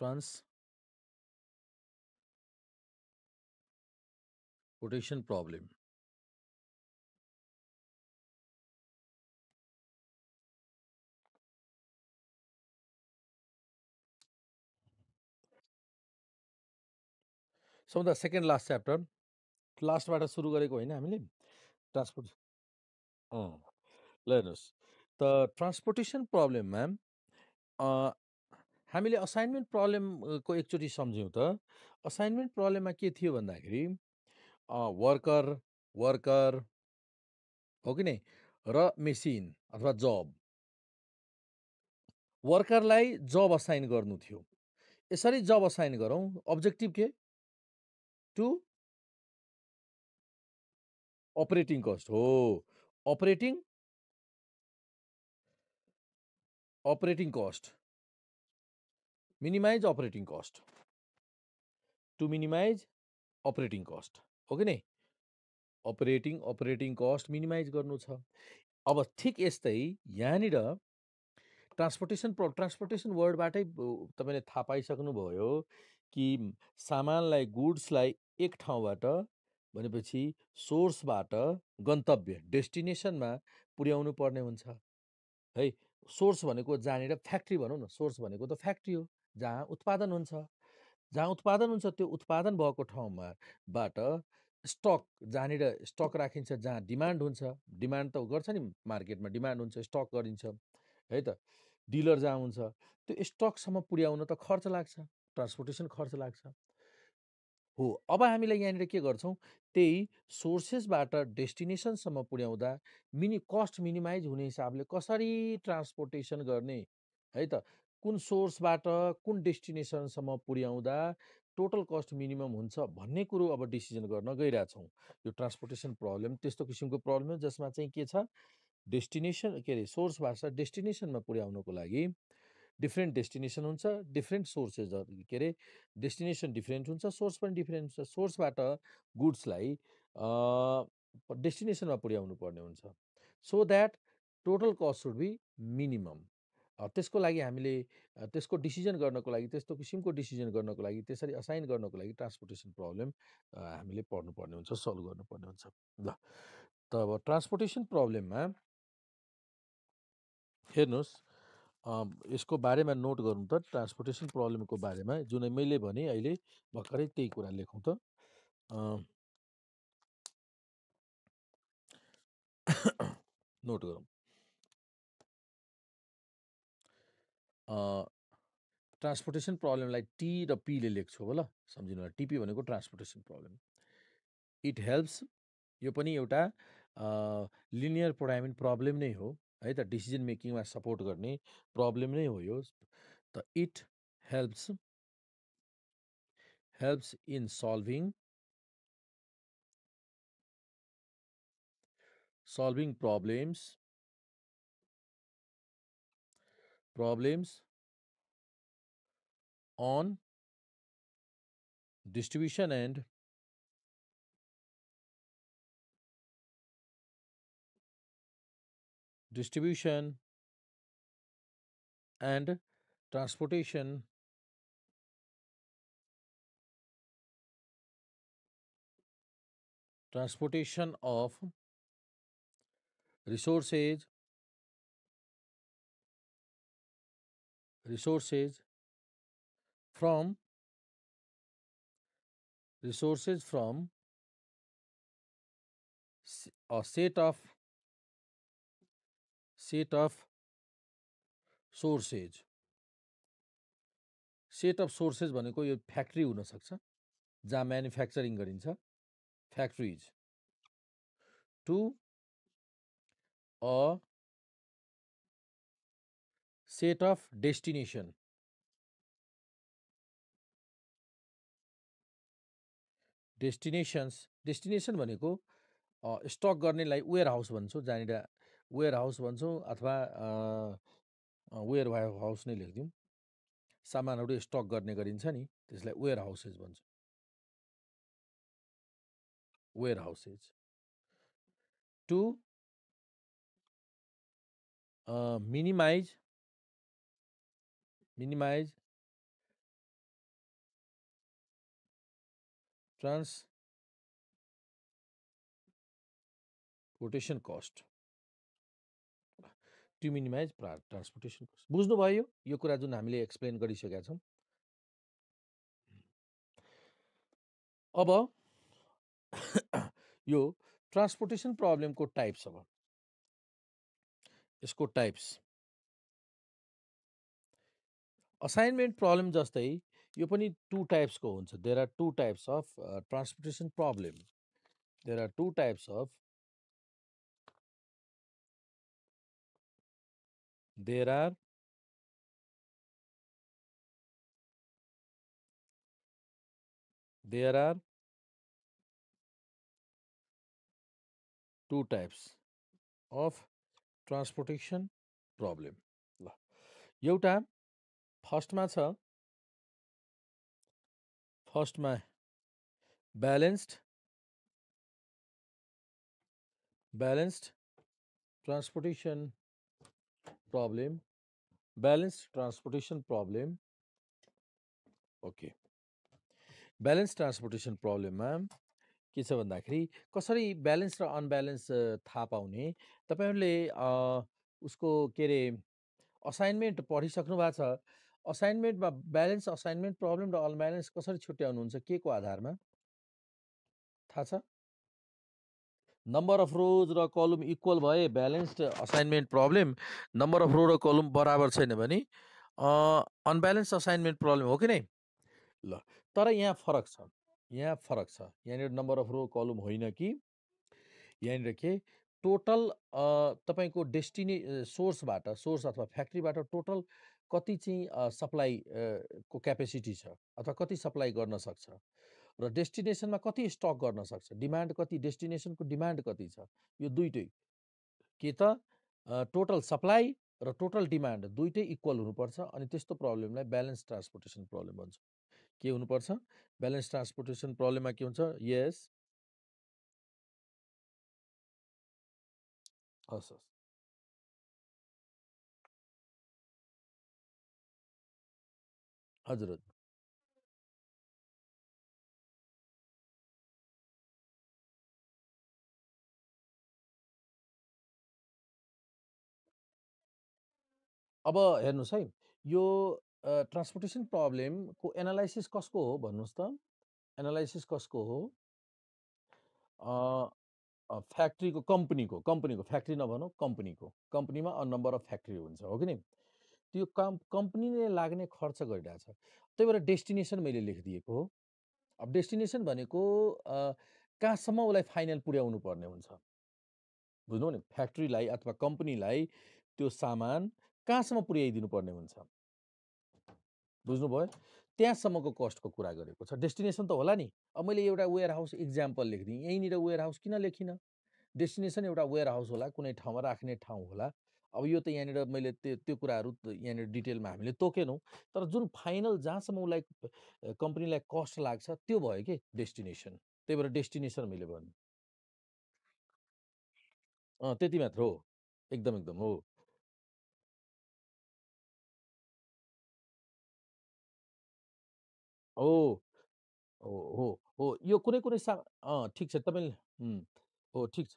trans transportation problem so second last chapter लास्टबाट सुरु गरेको होइन हामीले ट्रान्सपोर्ट ल हेर्नुहोस् त ट्रान्सपोर्टेसन प्रब्लममा हामीले असाइनमेन्ट प्रब्लमको एकचोटि सम्झ्यौँ त असाइनमेन्ट प्रब्लममा के थियो भन्दाखेरि वर्कर वर्कर हो कि नै र मेसिन अथवा जब वर्करलाई जब असाइन गर्नु थियो यसरी जब असाइन गरौँ अब्जेक्टिभ के टु अपरेटिङ कस्ट हो operating operating cost minimize operating cost to minimize operating cost हो कि नै अपरेटिङ अपरेटिङ कस्ट मिनिमाइज गर्नु छ अब ठिक यस्तै यहाँनिर ट्रान्सपोर्टेसन प्र ट्रान्सपोर्टेसन वर्डबाटै तपाईँले थाहा पाइसक्नुभयो कि सामानलाई गुड्सलाई एक ठाउँबाट भनेपछि सोर्सबाट गन्तव्य डेस्टिनेसनमा पुर्याउनु पर्ने हुन्छ है सोर्स भनेको जहाँनिर फ्याक्ट्री भनौँ न सोर्स भनेको त फ्याक्ट्री हो जहाँ उत्पादन हुन्छ जहाँ उत्पादन हुन्छ त्यो उत्पादन भएको ठाउँमा बाट स्टक जहाँनिर स्टक राखिन्छ जहाँ डिमान्ड हुन्छ डिमान्ड त गर्छ नि मार्केटमा डिमान्ड हुन्छ स्टक गरिन्छ है त डिलर जहाँ हुन्छ त्यो स्टकसम्म पुर्याउन त खर्च लाग्छ ट्रान्सपोर्टेसन खर्च लाग्छ हो अब हामीलाई यहाँनिर के गर्छौँ त्यही सोर्सेसबाट डेस्टिनेसनसम्म पुर्याउँदा मिनि कस्ट मिनिमाइज हुने हिसाबले कसरी ट्रान्सपोर्टेसन गर्ने है त कुन सोर्सबाट कुन डेस्टिनेसनसम्म पुर्याउँदा टोटल कस्ट मिनिमम हुन्छ भन्ने कुरो अब डिसिजन गर्न गइरहेछौँ यो ट्रान्सपोर्टेसन प्रब्लम त्यस्तो किसिमको प्रब्लम हो जसमा चाहिँ के छ डेस्टिनेसन के अरे सोर्सबाट डेस्टिनेसनमा पुर्याउनको लागि डिफ्रेन्ट डेस्टिनेसन हुन्छ डिफ्रेन्ट सोर्सेस के अरे डेस्टिनेसन डिफ्रेन्ट हुन्छ सोर्स पनि डिफ्रेन्ट हुन्छ सोर्सबाट गुड्सलाई डेस्टिनेसनमा पुर्याउनु पर्ने हुन्छ so that total cost should be minimum त्यसको लागि हामीले त्यसको डिसिजन गर्नको लागि त्यस्तो किसिमको डिसिजन गर्नको लागि त्यसरी असाइन गर्नको लागि ट्रान्सपोर्टेसन प्रब्लम हामीले पढ्नुपर्ने हुन्छ सल्भ गर्नुपर्ने हुन्छ ल त अब ट्रान्सपोर्टेसन प्रब्लममा हेर्नुहोस् यसको बारेमा नोट गरौँ त ट्रान्सपोर्टेसन प्रब्लमको बारेमा जुन मैले भने अहिले भर्खरै त्यही कुरा लेखौँ त नोट गरौँ ट्रान्सपोर्टेसन प्रब्लमलाई टी र पीले लेख्छु हो ल सम्झिनु होला टिपी भनेको ट्रान्सपोर्टेसन प्रब्लम इट हेल्प्स यो पनि एउटा लिनियर प्रोडामिन प्रब्लम नै हो है त डिसिजन मेकिङमा सपोर्ट गर्ने प्रब्लम नै हो यो त it helps helps in solving solving problems problems on distribution and distribution and transportation transportation of resources resources from resources from a set of set of sources set of sources भनेको यो factory हुनसक्छ जहाँ manufacturing गरिन्छ factories to a set of destination destinations destination भनेको stock गर्नेलाई warehouse भन्छौँ जहाँनिर where warehouse भन्छौँ अथवा वेयर हाउस नै लेखिदिउँ सामानहरू स्टक गर्ने गरिन्छ नि त्यसलाई वेयर हाउसेस भन्छौँ warehouses to minimize minimize transportation cost to minimize transportation cost बुझ्नुभयो यो कुरा जुन हामीले एक्सप्लेन गरिसकेका छौँ अब यो ट्रान्सपोर्टेसन प्रब्लमको टाइप्स अब यसको टाइप्स असाइनमेंट प्रब्लम जस्त यो पनि टु टाइप्सको हुन्छ are two types of transportation problem there are two types of there are there are two types of transportation problem ल एटा फर्स्टमा छ फर्स्टमा balanced balanced transportation problem balanced transportation problem okay balance transportation प्रब्लममा के छ भन्दाखेरि कसरी ब्यालेन्स र अनब्यालेन्स थाहा पाउने तपाईँहरूले उसको के अरे असाइनमेन्ट पढिसक्नु भएको छ असाइनमेन्टमा ब्यालेन्स असाइनमेन्ट प्रब्लम र अनब्यालेन्स कसरी छुट्याउनुहुन्छ के को आधारमा थाहा छ नम्बर अफ रोज र कलम इक्वल भए balanced assignment problem number of row र कलम बराबर छैन भने अनब्यालेन्स असाइनमेन्ट प्रब्लम हो कि नै ल तर यहाँ फरक छ यहाँ फरक छ यहाँनिर नम्बर अफ रो कलम होइन कि यहाँनिर के टोटल तपाईँको डेस्टिने सोर्सबाट सोर्स अथवा फ्याक्ट्रीबाट टोटल कति चाहिँ सप्लाई को क्यापेसिटी छ अथवा कति सप्लाई गर्न सक्छ र डेस्टिनेसनमा कति स्टक गर्न सक्छ डिमान्ड कति डेस्टिनेसनको डिमान्ड कति छ यो दुइटै के त टोटल सप्लाई र टोटल डिमान्ड दुइटै इक्वल हुनुपर्छ अनि त्यस्तो प्रब्लमलाई ब्यालेन्स ट्रान्सपोर्टेसन प्रब्लम भन्छ के हुनुपर्छ ब्यालेन्स ट्रान्सपोर्टेसन प्रब्लममा के हुन्छ यस हस् हस् हजुर हजुर अब हेर्नुहोस् है यो ट्रान्सपोर्टेसन प्रब्लमको एनालाइसिस कसको हो भन्नुहोस् त? एनालाइसिस कसको हो? फ्याक्ट्रीको कम्पनीको कम्पनीको फ्याक्ट्री नभनौँ कम्पनीको। कम्पनीमा अ नम्बर अफ फ्याक्ट्री हुन्छ, हो कि नि? त्यो कम् कम्पनीले लाग्ने खर्च गरिरहेछ त्यही भएर डेस्टिनेसन मैले लेखिदिएको हो अब डेस्टिनेसन भनेको कहाँसम्म उसलाई फाइनल पुर्याउनु पर्ने हुन्छ बुझ्नु नि फ्याक्ट्रीलाई अथवा कम्पनीलाई त्यो सामान कहाँसम्म पुर्याइदिनु पर्ने हुन्छ बुझ्नुभयो त्यहाँसम्मको कस्टको कुरा गरेको छ डेस्टिनेसन त होला नि अब मैले एउटा वेयर हाउस इक्जाम्पल लेखिदिएँ यहीँनिर वेयर हाउस किन लेखिनँ डेस्टिनेसन एउटा वेयर हाउस होला कुनै ठाउँमा राख्ने ठाउँ होला अब यो त यहाँनिर मैले त्यो त्यो कुराहरू यहाँनिर डिटेलमा हामीले तोकेनौँ तर जुन फाइनल जहाँसम्म उसलाई कम्पनीलाई कस्ट लाग्छ त्यो भयो कि डेस्टिनेसन त्यही भएर डेस्टिनेसन मैले भन्नु त्यति मात्र हो एकदम एकदम हो हो हो हो यो कुनै कुनै सा ठिक छ तपाईँले हो ठिक छ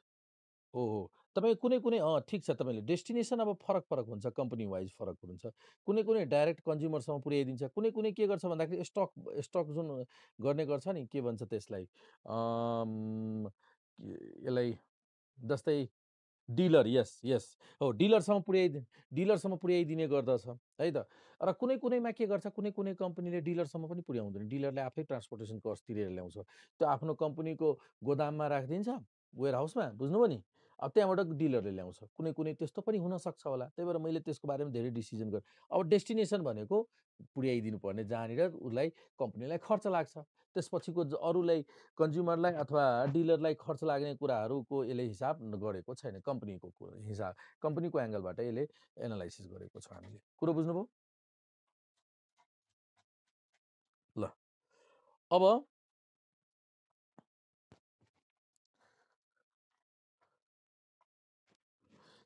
हो हो तपाईँ कुनै कुनै अँ ठिक छ तपाईँले डेस्टिनेसन अब फरक फरक हुन्छ कम्पनी वाइज फरक हुन्छ कुनै कुनै डाइरेक्ट कन्ज्युमरसम्म पुर्याइदिन्छ कुनै कुनै के गर्छ भन्दाखेरि स्टक स्टक जुन गर्ने गर्छ नि के भन्छ त्यसलाई यसलाई जस्तै डिलर यस यस हो डिलरसम्म पुर्याइदि डिलरसम्म पुर्याइदिने गर्दछ है त र कुनै कुनैमा के गर्छ कुनै कुनै कम्पनीले डिलरसम्म पनि पुर्याउँदैन डिलरले आफै ट्रान्सपोर्टेसन कस्ट तिरेर ल्याउँछ त्यो आफ्नो कम्पनीको गोदाममा राखिदिन्छ वेयर हाउसमा बुझ्नुभयो नि अब त्यहाँबाट डिलरले ल्याउँछ कुनै कुनै त्यस्तो पनि हुनसक्छ होला त्यही भएर मैले त्यसको बारेमा धेरै डिसिजन गरेँ अब डेस्टिनेसन भनेको पुर्याइदिनु पर्ने जहाँनिर उसलाई कम्पनीलाई खर्च लाग्छ त्यसपछिको अरूलाई कन्ज्युमरलाई अथवा डिलरलाई खर्च लाग्ने कुराहरूको यसले हिसाब गरेको छैन कम्पनीको हिसाब कम्पनीको एङ्गलबाट यसले एनालाइसिस गरेको छ हामीले कुरो बुझ्नुभयो ल अब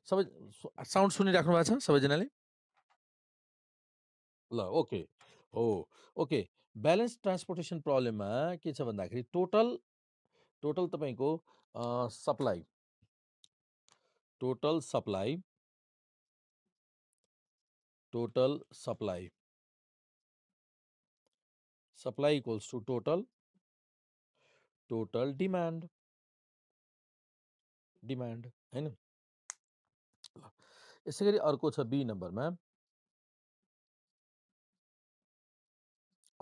सब साउंड सुनी भएको सबजना सबैजनाले ल ओके हो ओके ट्रांसपोर्टेशन प्रब्लम में के भादा खी टोटल टोटल को supply total supply total supply supply equals to total total demand demand होइन यसै गरी अर्को छ बी नम्बरमा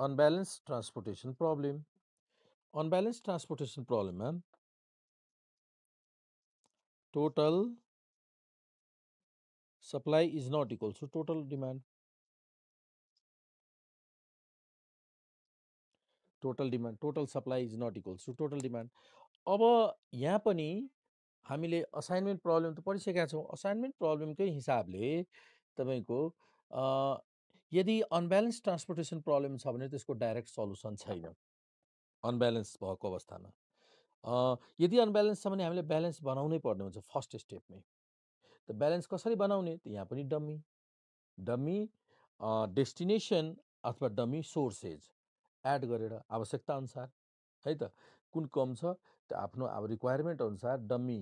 unbalance transportation problem unbalance transportation प्रब्लममा total supply is not equal to total demand total demand total supply is not equal to total demand अब यहाँ पनि हामीले असाइनमेन्ट प्रब्लम त पढिसकेका छौँ असाइनमेन्ट प्रब्लमकै हिसाबले तपाईँको यदि अनब्यालेन्स ट्रान्सपोर्टेसन प्रब्लम छ भने त्यसको डाइरेक्ट सल्युसन छैन अनब्यालेन्स भएको अवस्थामा यदि अनब्यालेन्स छ भने हामीले ब्यालेन्स बनाउनै पर्ने हुन्छ फर्स्ट स्टेपमै त ब्यालेन्स कसरी बनाउने त यहाँ पनि डम्मी डम्मी डेस्टिनेसन अथवा डमी सोर्सेज एड गरेर आवश्यकता अनुसार है त कुन कम छ आफ्नो अब रिक्वायरमेन्ट अनुसार डम्मी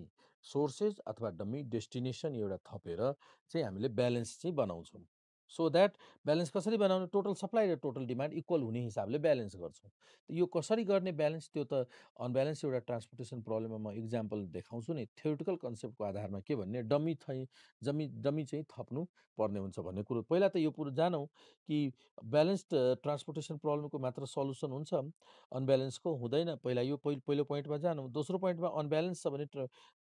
सोर्सेस अथवा डम्मी डेस्टिनेसन एउटा थपेर चाहिँ हामीले ब्यालेन्स चाहिँ बनाउँछौँ सो द्याट ब्यालेन्स कसरी बनाउने टोटल सप्लाई र टोटल डिमान्ड इक्वल हुने हिसाबले ब्यालेन्स गर्छौँ यो कसरी गर्ने ब्यालेन्स त्यो त अनब्यालेन्स एउटा ट्रान्सपोर्टेसन प्रब्लममा म इक्जाम्पल देखाउँछु नि थ्योरिटिकल कन्सेप्टको आधारमा के भन्ने डमी थै जमी डमी चाहिँ थप्नु पर्ने हुन्छ भन्ने कुरो पहिला त यो कुरो जानौँ कि ब्यालेन्स्ड ट्रान्सपोर्टेसन प्रब्लमको मात्र सल्युसन हुन्छ अनब्यालेन्सको हुँदैन पहिला यो पहिलो पहिलो पोइन्टमा जानौँ दोस्रो पोइन्टमा अनब्यालेन्स छ भने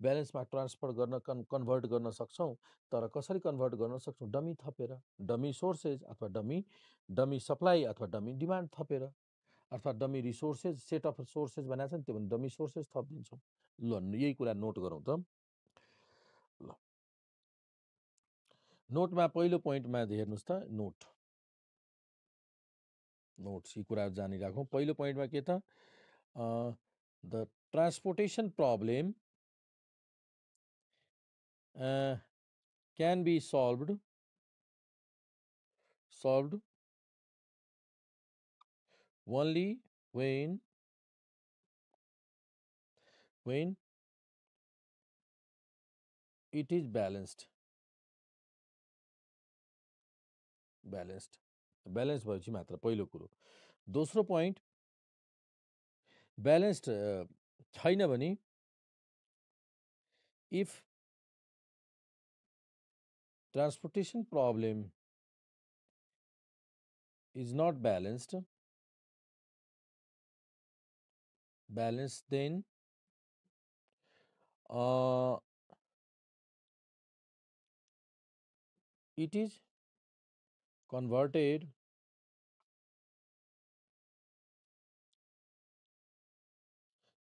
ब्यालेन्समा ट्रान्सफर गर्न कन् कन्भर्ट गर्न सक्छौँ तर कसरी कन्भर्ट गर्न सक्छौँ डमी थपेर डमी सोर्सेज अथवा डमी डमी सप्लाई अथवा डमी डिमान्ड थपेर अथवा dummy resources set of sources भनेको छ नि त्यो भने डमी सोर्सेज थपिदिन्छौँ ल यही कुरा नोट गरौँ त ल नोटमा पहिलो पोइन्टमा हेर्नुहोस् त नोट नोट्स यी कुरा जानिराखौँ पहिलो पोइन्टमा के त the transportation problem can be solved solved only when when it is balanced balanced balanced भएपछि matra pahilo कुरो dosro point balanced chaina भने if transportation problem is not balanced, balanced then uh, it is converted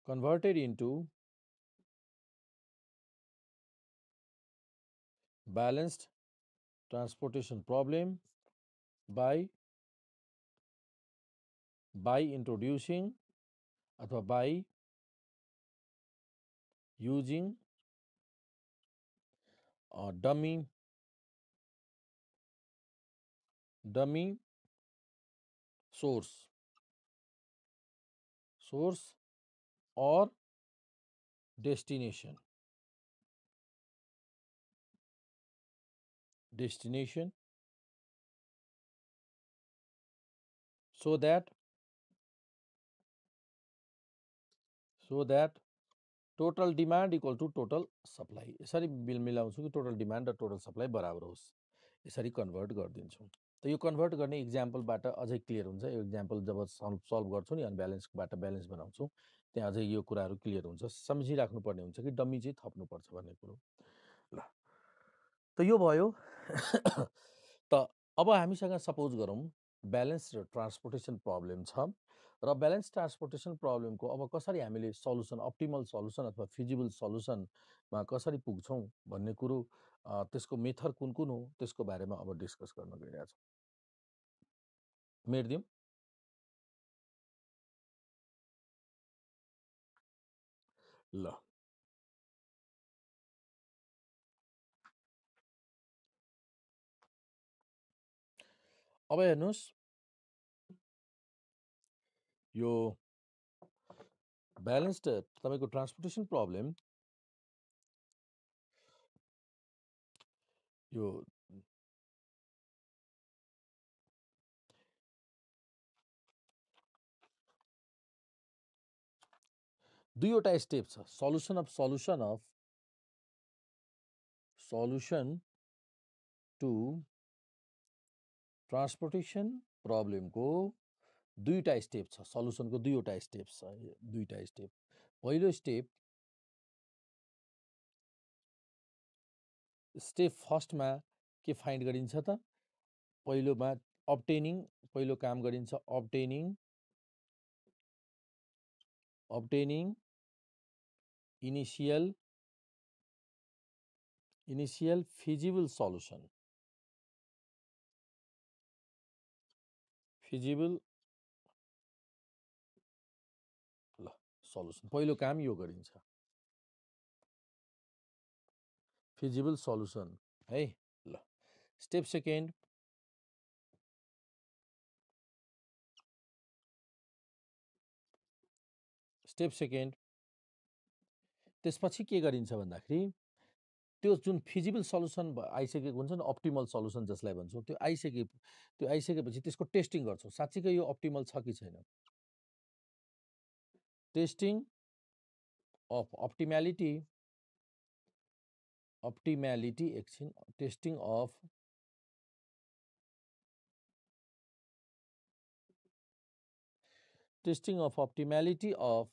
converted into balanced transportation problem by by introducing or by using a dummy dummy source source or destination destination so that so that total demand equal to total supply यसरी bill मिलाउँछु कि total demand र total supply बराबर होस् यसरी convert गरिदिन्छौँ त यो कन्भर्ट गर्ने इक्जाम्पलबाट अझै क्लियर हुन्छ यो इक्जाम्पल जब सल्भ सल्भ गर्छौँ नि अनब्यालेन्सबाट ब्यालेन्स बनाउँछौँ त्यहाँ अझै यो कुराहरू क्लियर हुन्छ सम्झिराख्नुपर्ने हुन्छ कि डम्मी चाहिँ थप्नुपर्छ भन्ने कुरो ल त यो भयो त अब हामीसँग सपोज गरौँ ब्यालेन्स र ट्रान्सपोर्टेसन प्रब्लम छ र ब्यालेन्स ट्रान्सपोर्टेसन प्रब्लमको अब कसरी हामीले सल्युसन अप्टिमल सल्युसन अथवा फिजिबल सल्युसनमा कसरी पुग्छौँ भन्ने कुरो त्यसको मेथड कुन कुन हो त्यसको बारेमा अब डिस्कस गर्न गइरहेको छ मेटिदिउँ ल अब हेर्नुहोस् यो ब्यालेन्स त तपाईँको ट्रान्सपोर्टेसन प्रब्लम यो दुईवटा स्टेप छ solution of solution of solution to transportation प्रब्लमको दुईवटा स्टेप छ सल्युसनको दुईवटा स्टेप छ दुईवटा स्टेप पहिलो स्टेप स्टेप फर्स्टमा के फाइन्ड गरिन्छ त पहिलोमा अप्टेनिङ पहिलो काम गरिन्छ obtaining obtaining initial initial feasible solution feasible solution पहिलो काम यो गरिन्छ फिजिबल सल्युसन है ल स्टेप सेकेन्ड स्टेप सेकेन्ड त्यसपछि के गरिन्छ भन्दाखेरि त्यो जुन फिजिबल सल्युसन आइसकेको हुन्छ नि अप्टिमल सल्युसन जसलाई भन्छौँ त्यो आइसके त्यो आइसकेपछि त्यसको टेस्टिङ गर्छौँ साँच्चीकै यो अप्टिमल छ कि छैन testing of optimality optimality action testing of testing of optimality of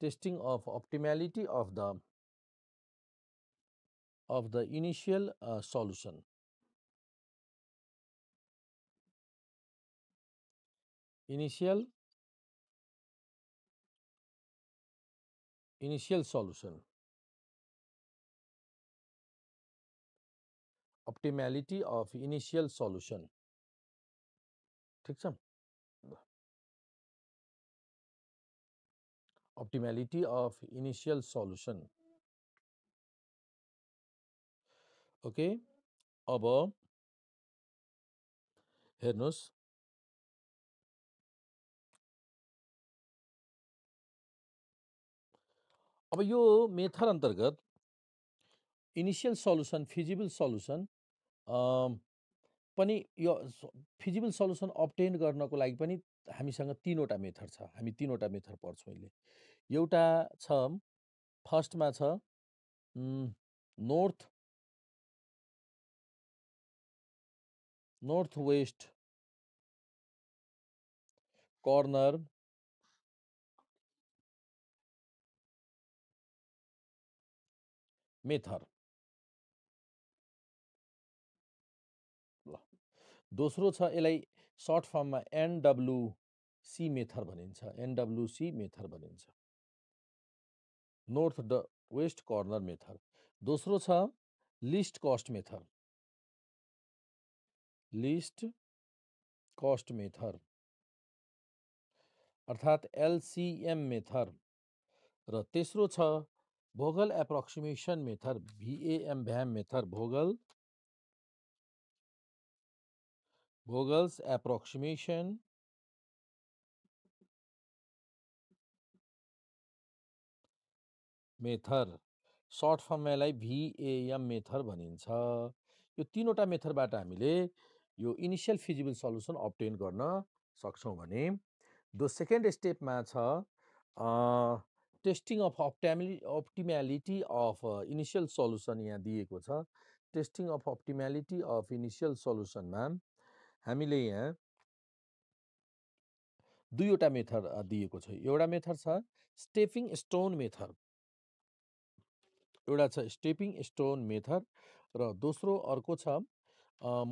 testing of optimality of the of the initial uh, solution initial initial solution optimality of initial solution ठीक है optimality of initial solution okay अब हेर्नुहोस् अब यो method अन्तर्गत initial solution feasible solution पनि यो feasible solution obtain गर्नको लागि पनि हामीसँग तिनवटा मेथड छ हामी तिनवटा मेथड पढ्छौँ अहिले एउटा छ फर्स्टमा छ north north west corner method ल दोस्रो छ यसलाई सर्ट फर्ममा एनडब्लुसी मेथड भनिन्छ एनडब्लुसी मेथड भनिन्छ नोर्थ ड वेस्ट कर्नर मेथड दोस्रो छ least cost method least cost method अर्थात् एलसिएम मेथड र तेस्रो छ Vogel approximation method V A M VAM method Vogel Vogel's approximation method short फर्मलाई भिएएम मेथड भनिन्छ यो तिनवटा मेथडबाट हामीले यो इनिसियल फिजिबल सल्युसन अप्टेन गर्न सक्छौँ भने दो सेकेन्ड स्टेपमा छ testing of optimality optimality of initial solution यहाँ दिएको छ testing of optimality of initial सल्युसनमा हामीले यहाँ दुईवटा मेथड दिएको छ एउटा मेथड छ स्टेपिङ स्टोन मेथड एउटा छ स्टेपिङ स्टोन मेथड र दोस्रो अर्को छ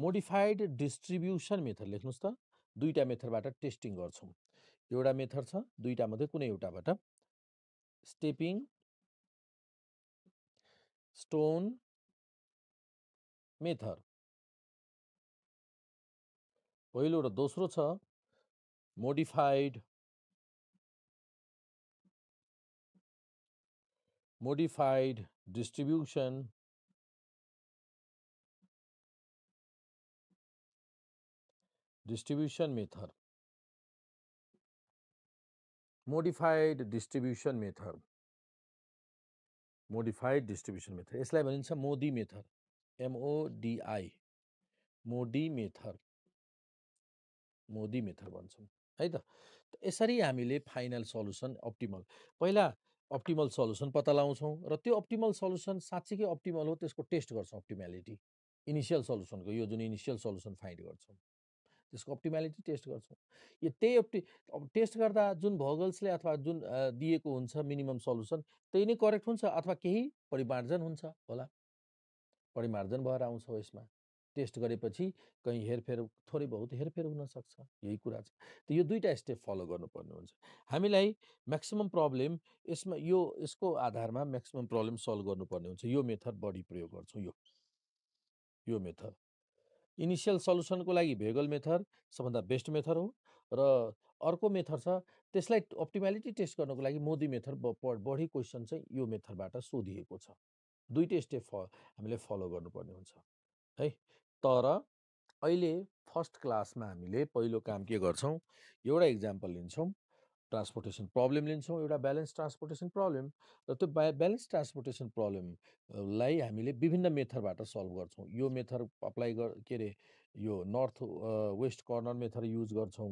मोडिफाइड डिस्ट्रिब्युसन मेथड लेख्नुहोस् त दुईवटा मेथडबाट टेस्टिङ गर्छौँ एउटा मेथड छ दुईवटा मात्रै कुनै एउटाबाट stepping stone method पहिलो र दोस्रो छ modified modified distribution distribution method modified distribution method modified distribution method यसलाई भनिन्छ मोदी मेथड एमओडिआई मोडी मेथड मोदी मेथड भन्छौँ है त यसरी हामीले फाइनल सल्युसन अप्टिमल पहिला अप्टिमल सल्युसन पत्ता लगाउँछौँ र त्यो अप्टिमल सल्युसन साँच्चीकै अप्टिमल हो त्यसको टेस्ट गर्छौँ अप्टिमेलिटी इनिसियल सल्युसनको यो जुन इनिसियल सल्युसन फाइन्ड गर्छौँ त्यसको अप्टिमालिटी टेस्ट गर्छौँ यो त्यही अप्टि अब टेस्ट गर्दा जुन भगल्सले अथवा जुन दिएको हुन्छ मिनिमम सल्युसन त्यही नै करेक्ट हुन्छ अथवा केही परिमार्जन हुन्छ होला परिमार्जन भएर आउँछ यसमा टेस्ट गरेपछि कहीँ हेरफेर थोरै बहुत हेरफेर हुनसक्छ यही कुरा छ त यो दुईवटा स्टेप फलो गर्नुपर्ने हुन्छ हामीलाई म्याक्सिमम् प्रब्लम यसमा यो यसको आधारमा म्याक्सिमम् प्रब्लम सल्भ गर्नुपर्ने हुन्छ यो मेथड बढी प्रयोग गर्छौँ यो यो मेथड इनिसियल सल्युसनको लागि भेगल मेथड सबभन्दा बेस्ट मेथड हो र अर्को मेथड छ त्यसलाई अप्टिमालिटी टेस्ट गर्नको लागि मोदी मेथड बढी क्वेसन चाहिँ यो मेथडबाट सोधिएको छ दुइटै स्टेप फ हामीले फलो गर्नुपर्ने हुन्छ है तर अहिले फर्स्ट क्लासमा हामीले पहिलो काम के गर्छौँ एउटा इक्जाम्पल लिन्छौँ ट्रान्सपोर्टेसन प्रब्लम लिन्छौँ एउटा ब्यालेन्स ट्रान्सपोर्टेसन प्रब्लम र त्यो ब्या ब्यालेन्स ट्रान्सपोर्टेसन प्रब्लमलाई हामीले विभिन्न मेथडबाट सल्भ गर्छौँ यो मेथड अप्लाई गर के अरे यो north west corner method use गर्छौँ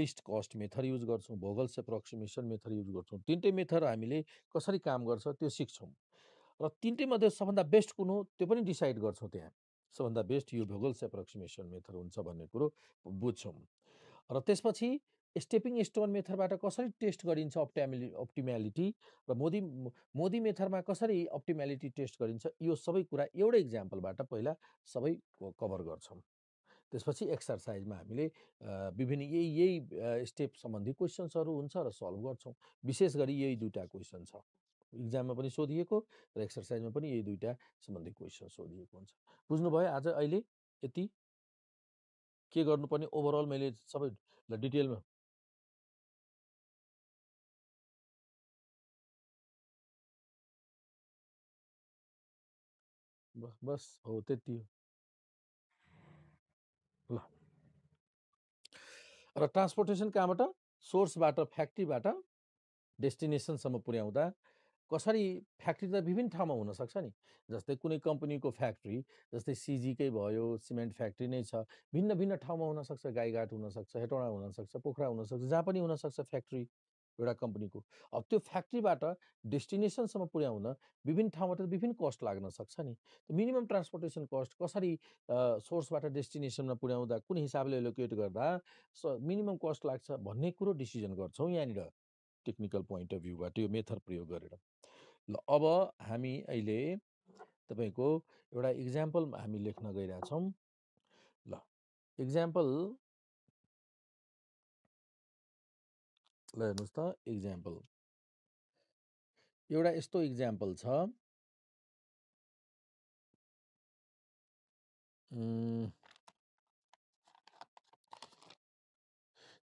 लिस्ट कस्ट मेथड युज गर्छौँ भोगल्स एप्रोक्सिमेसन मेथड युज गर्छौँ तिनटै मेथड हामीले कसरी काम गर्छ त्यो सिक्छौँ र तिनटै मध्ये सबभन्दा बेस्ट कुन हो त्यो पनि डिसाइड गर्छौँ त्यहाँ सबभन्दा बेस्ट यो भोगल्स एप्रोक्सिमेसन मेथड हुन्छ भन्ने कुरो बुझ्छौँ र त्यसपछि स्टेपिङ स्टोन मेथडबाट कसरी टेस्ट गरिन्छ अप्टिमेलि अप्टिम्यालिटी र मोदी मोदी मेथडमा कसरी अप्टिम्यालिटी टेस्ट गरिन्छ यो सबै कुरा एउटै इक्जाम्पलबाट पहिला सबै कभर गर्छौँ त्यसपछि एक्सर्साइजमा हामीले विभिन्न यही यही स्टेप सम्बन्धी क्वेसन्सहरू हुन्छ र सल्भ गर्छौँ विशेष गरी यही दुईवटा क्वेसन छ इक्जाममा पनि सोधिएको र एक्सर्साइजमा पनि यही दुईवटा सम्बन्धी क्वेसन सोधिएको हुन्छ बुझ्नुभयो आज अहिले यति के गर्नुपर्ने ओभरअल मैले सबै डिटेलमा बस बस हो त्यति हो ल र ट्रान्सपोर्टेसन कहाँबाट सोर्सबाट फ्याक्ट्रीबाट डेस्टिनेसनसम्म पुर्याउँदा कसरी फ्याक्ट्री त विभिन्न ठाउँमा हुनसक्छ नि जस्तै कुनै कम्पनीको फ्याक्ट्री जस्तै सिजीकै भयो सिमेन्ट फ्याक्ट्री नै छ भिन्न भिन्न ठाउँमा हुनसक्छ गाईघाट हुनसक्छ हेटौँडा हुनसक्छ पोखरा हुनसक्छ जहाँ पनि हुनसक्छ फ्याक्ट्री एउटा कम्पनीको अब त्यो फ्याक्ट्रीबाट डेस्टिनेसनसम्म पुर्याउन विभिन्न ठाउँबाट विभिन्न कस्ट लाग्न सक्छ नि मिनिमम ट्रान्सपोर्टेसन कस्ट कसरी सोर्सबाट डेस्टिनेसनमा पुर्याउँदा कुन हिसाबले लोकेट गर्दा मिनिमम कस्ट लाग्छ भन्ने कुरो डिसिजन गर्छौँ यहाँनिर टेक्निकल पोइन्ट अफ भ्यूबाट यो मेथड प्रयोग गरेर ल अब हामी अहिले तपाईँको एउटा इक्जाम्पल हामी लेख्न गइरहेछौँ ल इक्जाम्पल ल हेर्नुहोस् त इक्जाम्पल एउटा यस्तो इक्जाम्पल छ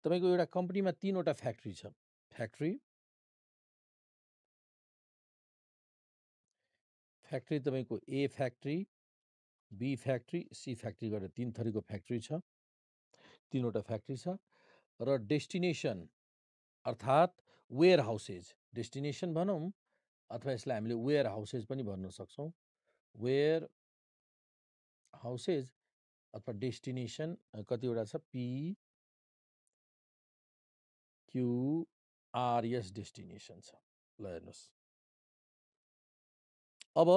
तपाईँको एउटा कम्पनीमा तिनवटा फ्याक्ट्री छ फ्याक्ट्री फ्याक्ट्री तपाईँको A factory B factory C factory गरेर तिन थरीको फ्याक्ट्री छ तिनवटा फ्याक्ट्री छ र डेस्टिनेसन अर्थात् वेयर हाउसेज डेस्टिनेसन भनौँ अथवा यसलाई हामीले वेयर हाउसेज पनि भन्न सक्छौँ वेयर हाउसेज अथवा डेस्टिनेसन कतिवटा छ पी क्युआरएस डेस्टिनेसन छ ल हेर्नुहोस् अब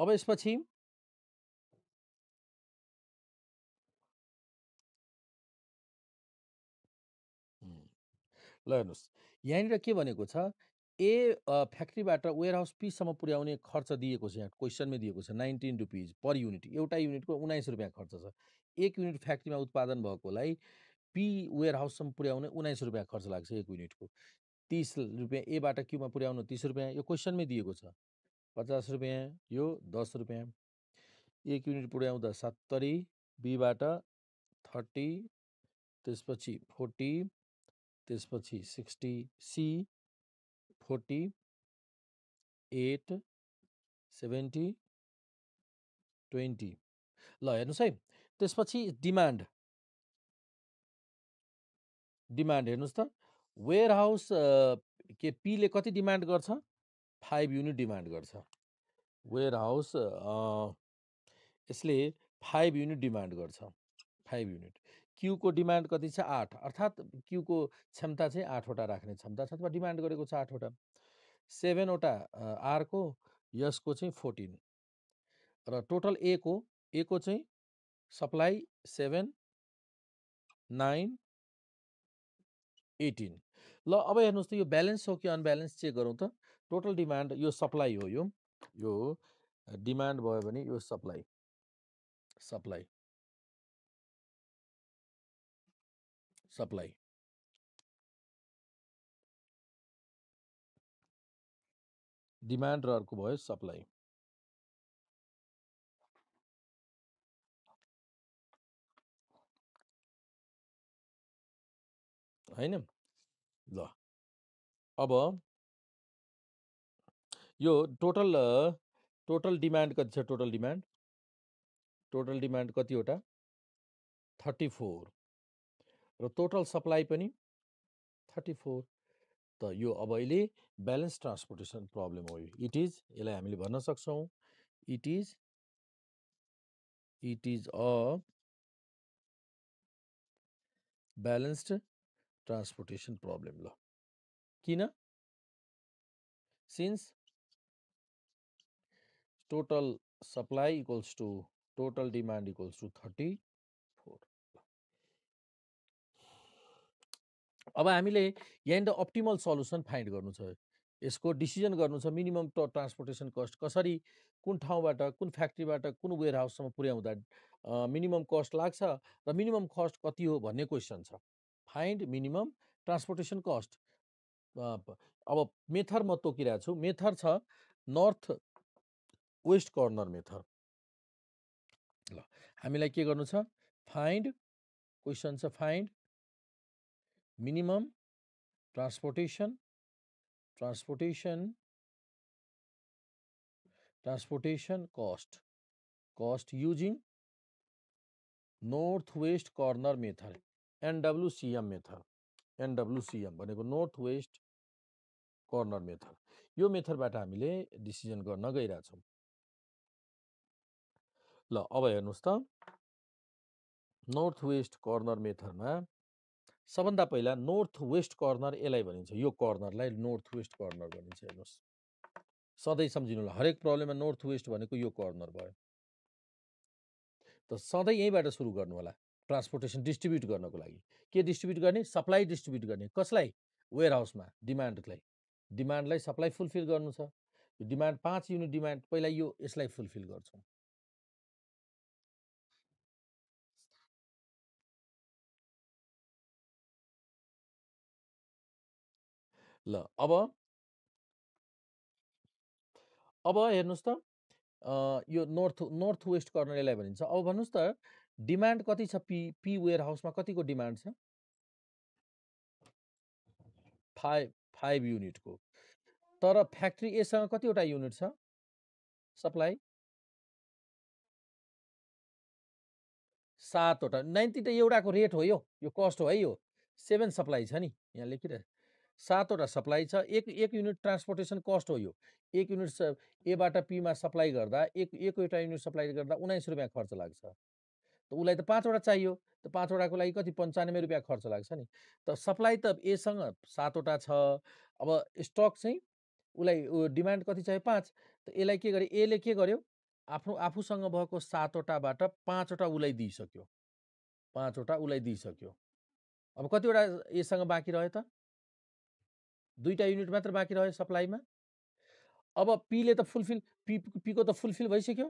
अब यसपछि ल हेर्नुहोस् यहाँनिर के भनेको छ ए फ्याक्ट्रीबाट वेयर हाउस पीसम्म पुर्याउने खर्च दिएको छ यहाँ क्वेसनमै दिएको छ नाइन्टिन रुपिज पर युनिट एउटा युनिटको उन्नाइस रुपियाँ खर्च छ एक युनिट फ्याक्ट्रीमा उत्पादन भएकोलाई पी वेयर हाउससम्म पुर्याउने उन्नाइस रुपियाँ खर्च लाग्छ एक युनिटको तिस रुपियाँ एबाट क्युमा पुर्याउनु तिस रुपियाँ यो क्वेसनमै दिएको छ पचास रुपियाँ यो दस रुपियाँ एक युनिट पुर्याउँदा सत्तरी बीबाट थर्टी त्यसपछि फोर्टी त्यसपछि sixty C forty eight seventy twenty ल हेर्नुहोस् है त्यसपछि डिमान्ड डिमान्ड हेर्नुहोस् त वेयर हाउस के पीले कति डिमान्ड गर्छ फाइभ युनिट डिमान्ड गर्छ वेयर हाउस यसले फाइभ युनिट डिमान्ड गर्छ फाइभ युनिट क्युको डिमान्ड कति छ आठ अर्थात् क्युको क्षमता चाहिँ आठवटा राख्ने क्षमता छ अथवा डिमान्ड गरेको छ आठवटा सेभेनवटा आरको यसको चाहिँ फोर्टिन र टोटल ए को ए को चाहिँ सप्लाई सेभेन नाइन एटिन ल अब हेर्नुहोस् त यो ब्यालेन्स हो कि अनब्यालेन्स चेक गरौँ त टोटल डिमान्ड यो सप्लाई हो यो यो डिमान्ड भयो भने यो सप्लाई सप्लाई सप्लाई डिमान्ड र अर्को भयो सप्लाई होइन ल अब यो टोटल टोटल डिमान्ड कति छ टोटल डिमान्ड टोटल डिमान्ड कतिवटा थर्टी फोर र टोटल सप्लाई पनि थर्टी फोर त यो अब अहिले ब्यालेन्स ट्रान्सपोर्टेसन प्रब्लम हो यो इट इज यसलाई हामीले भन्न सक्छौँ it is it is a balanced transportation problem ल किन since total supply equals to total demand equals to thirty four अब हामीले यहाँनिर अप्टिमल सल्युसन फाइन्ड गर्नु छ यसको डिसिजन गर्नु छ मिनिमम ट्रान्सपोर्टेसन कस्ट कसरी कुन ठाउँबाट कुन फ्याक्ट्रीबाट कुन वेयर हाउससम्म पुर्याउँदा मिनिमम कस्ट लाग्छ र मिनिमम कस्ट कति हो भन्ने क्वेसन छ फाइन्ड मिनिमम ट्रान्सपोर्टेसन कस्ट अब मेथर म तोकिरहेको छु मेथर छ नर्थ वेस्ट कर्नर मेथड। ल हामीलाई के गर्नु छ फाइन्ड क्वेसन छ find minimum transportation transportation transportation cost cost using north west corner method NWCM method NWCM भनेको नर्थ वेस्ट कर्नर मेथड यो मेथडबाट हामीले डिसिजन गर्न गइरहेछौँ ल अब हेर्नुहोस् त नर्थ वेस्ट कर्नर मेथडमा सबभन्दा पहिला नर्थ वेस्ट कर्नर यसलाई भनिन्छ यो कर्नरलाई नर्थ वेस्ट कर्नर भनिन्छ हेर्नुहोस् सधैँ सम्झिनु होला हरेक प्रब्लममा नर्थ वेस्ट भनेको यो कर्नर भयो त सधैँ यहीँबाट सुरु गर्नु होला ट्रान्सपोर्टेसन डिस्ट्रिब्युट गर्नको लागि के डिस्ट्रिब्युट गर्ने सप्लाई डिस्ट्रिब्युट गर्ने कसलाई वेयर हाउसमा डिमान्डलाई डिमान्डलाई सप्लाई फुलफिल गर्नु छ यो डिमान्ड पाँच युनिट डिमान्ड पहिला यो यसलाई फुलफिल गर्छौँ ल अब अब हेर्नुहोस् त यो नर्थ नर्थ वेस्ट कर्नर यसलाई भनिन्छ अब भन्नुहोस् त डिमान्ड कति छ पी पी वेयर हाउसमा कतिको डिमान्ड छ फाइभ फाइभ युनिटको तर फ्याक्ट्री एसँग कतिवटा युनिट छ सप्लाई सातवटा नाइन्टी त एउटाको रेट हो यो यो कस्ट हो है यो सेभेन सप्लाई छ नि यहाँ लेखिरहेको सातवटा सप्लाई छ एक एक युनिट ट्रान्सपोर्टेसन कस्ट हो यो एक युनिट एबाट पीमा सप्लाई गर्दा एक एकवटा युनिट सप्लाई गर्दा उन्नाइस रुपियाँ खर्च लाग्छ त उसलाई त पाँचवटा चाहियो त पाँचवटाको लागि कति पन्चानब्बे रुपियाँ खर्च लाग्छ नि त सप्लाई त एसँग सातवटा छ अब स्टक चाहिँ उसलाई डिमान्ड कति चाहियो पाँच त यसलाई के गर्यो एले के गर्यो आफ्नो आफूसँग भएको सातवटाबाट पाँचवटा उसलाई दिइसक्यो पाँचवटा उसलाई दिइसक्यो अब कतिवटा एसँग बाँकी रह्यो त दुईवटा युनिट मात्र बाँकी रह्यो सप्लाईमा अब पीले त फुलफिल पी पीको त फुलफिल भइसक्यो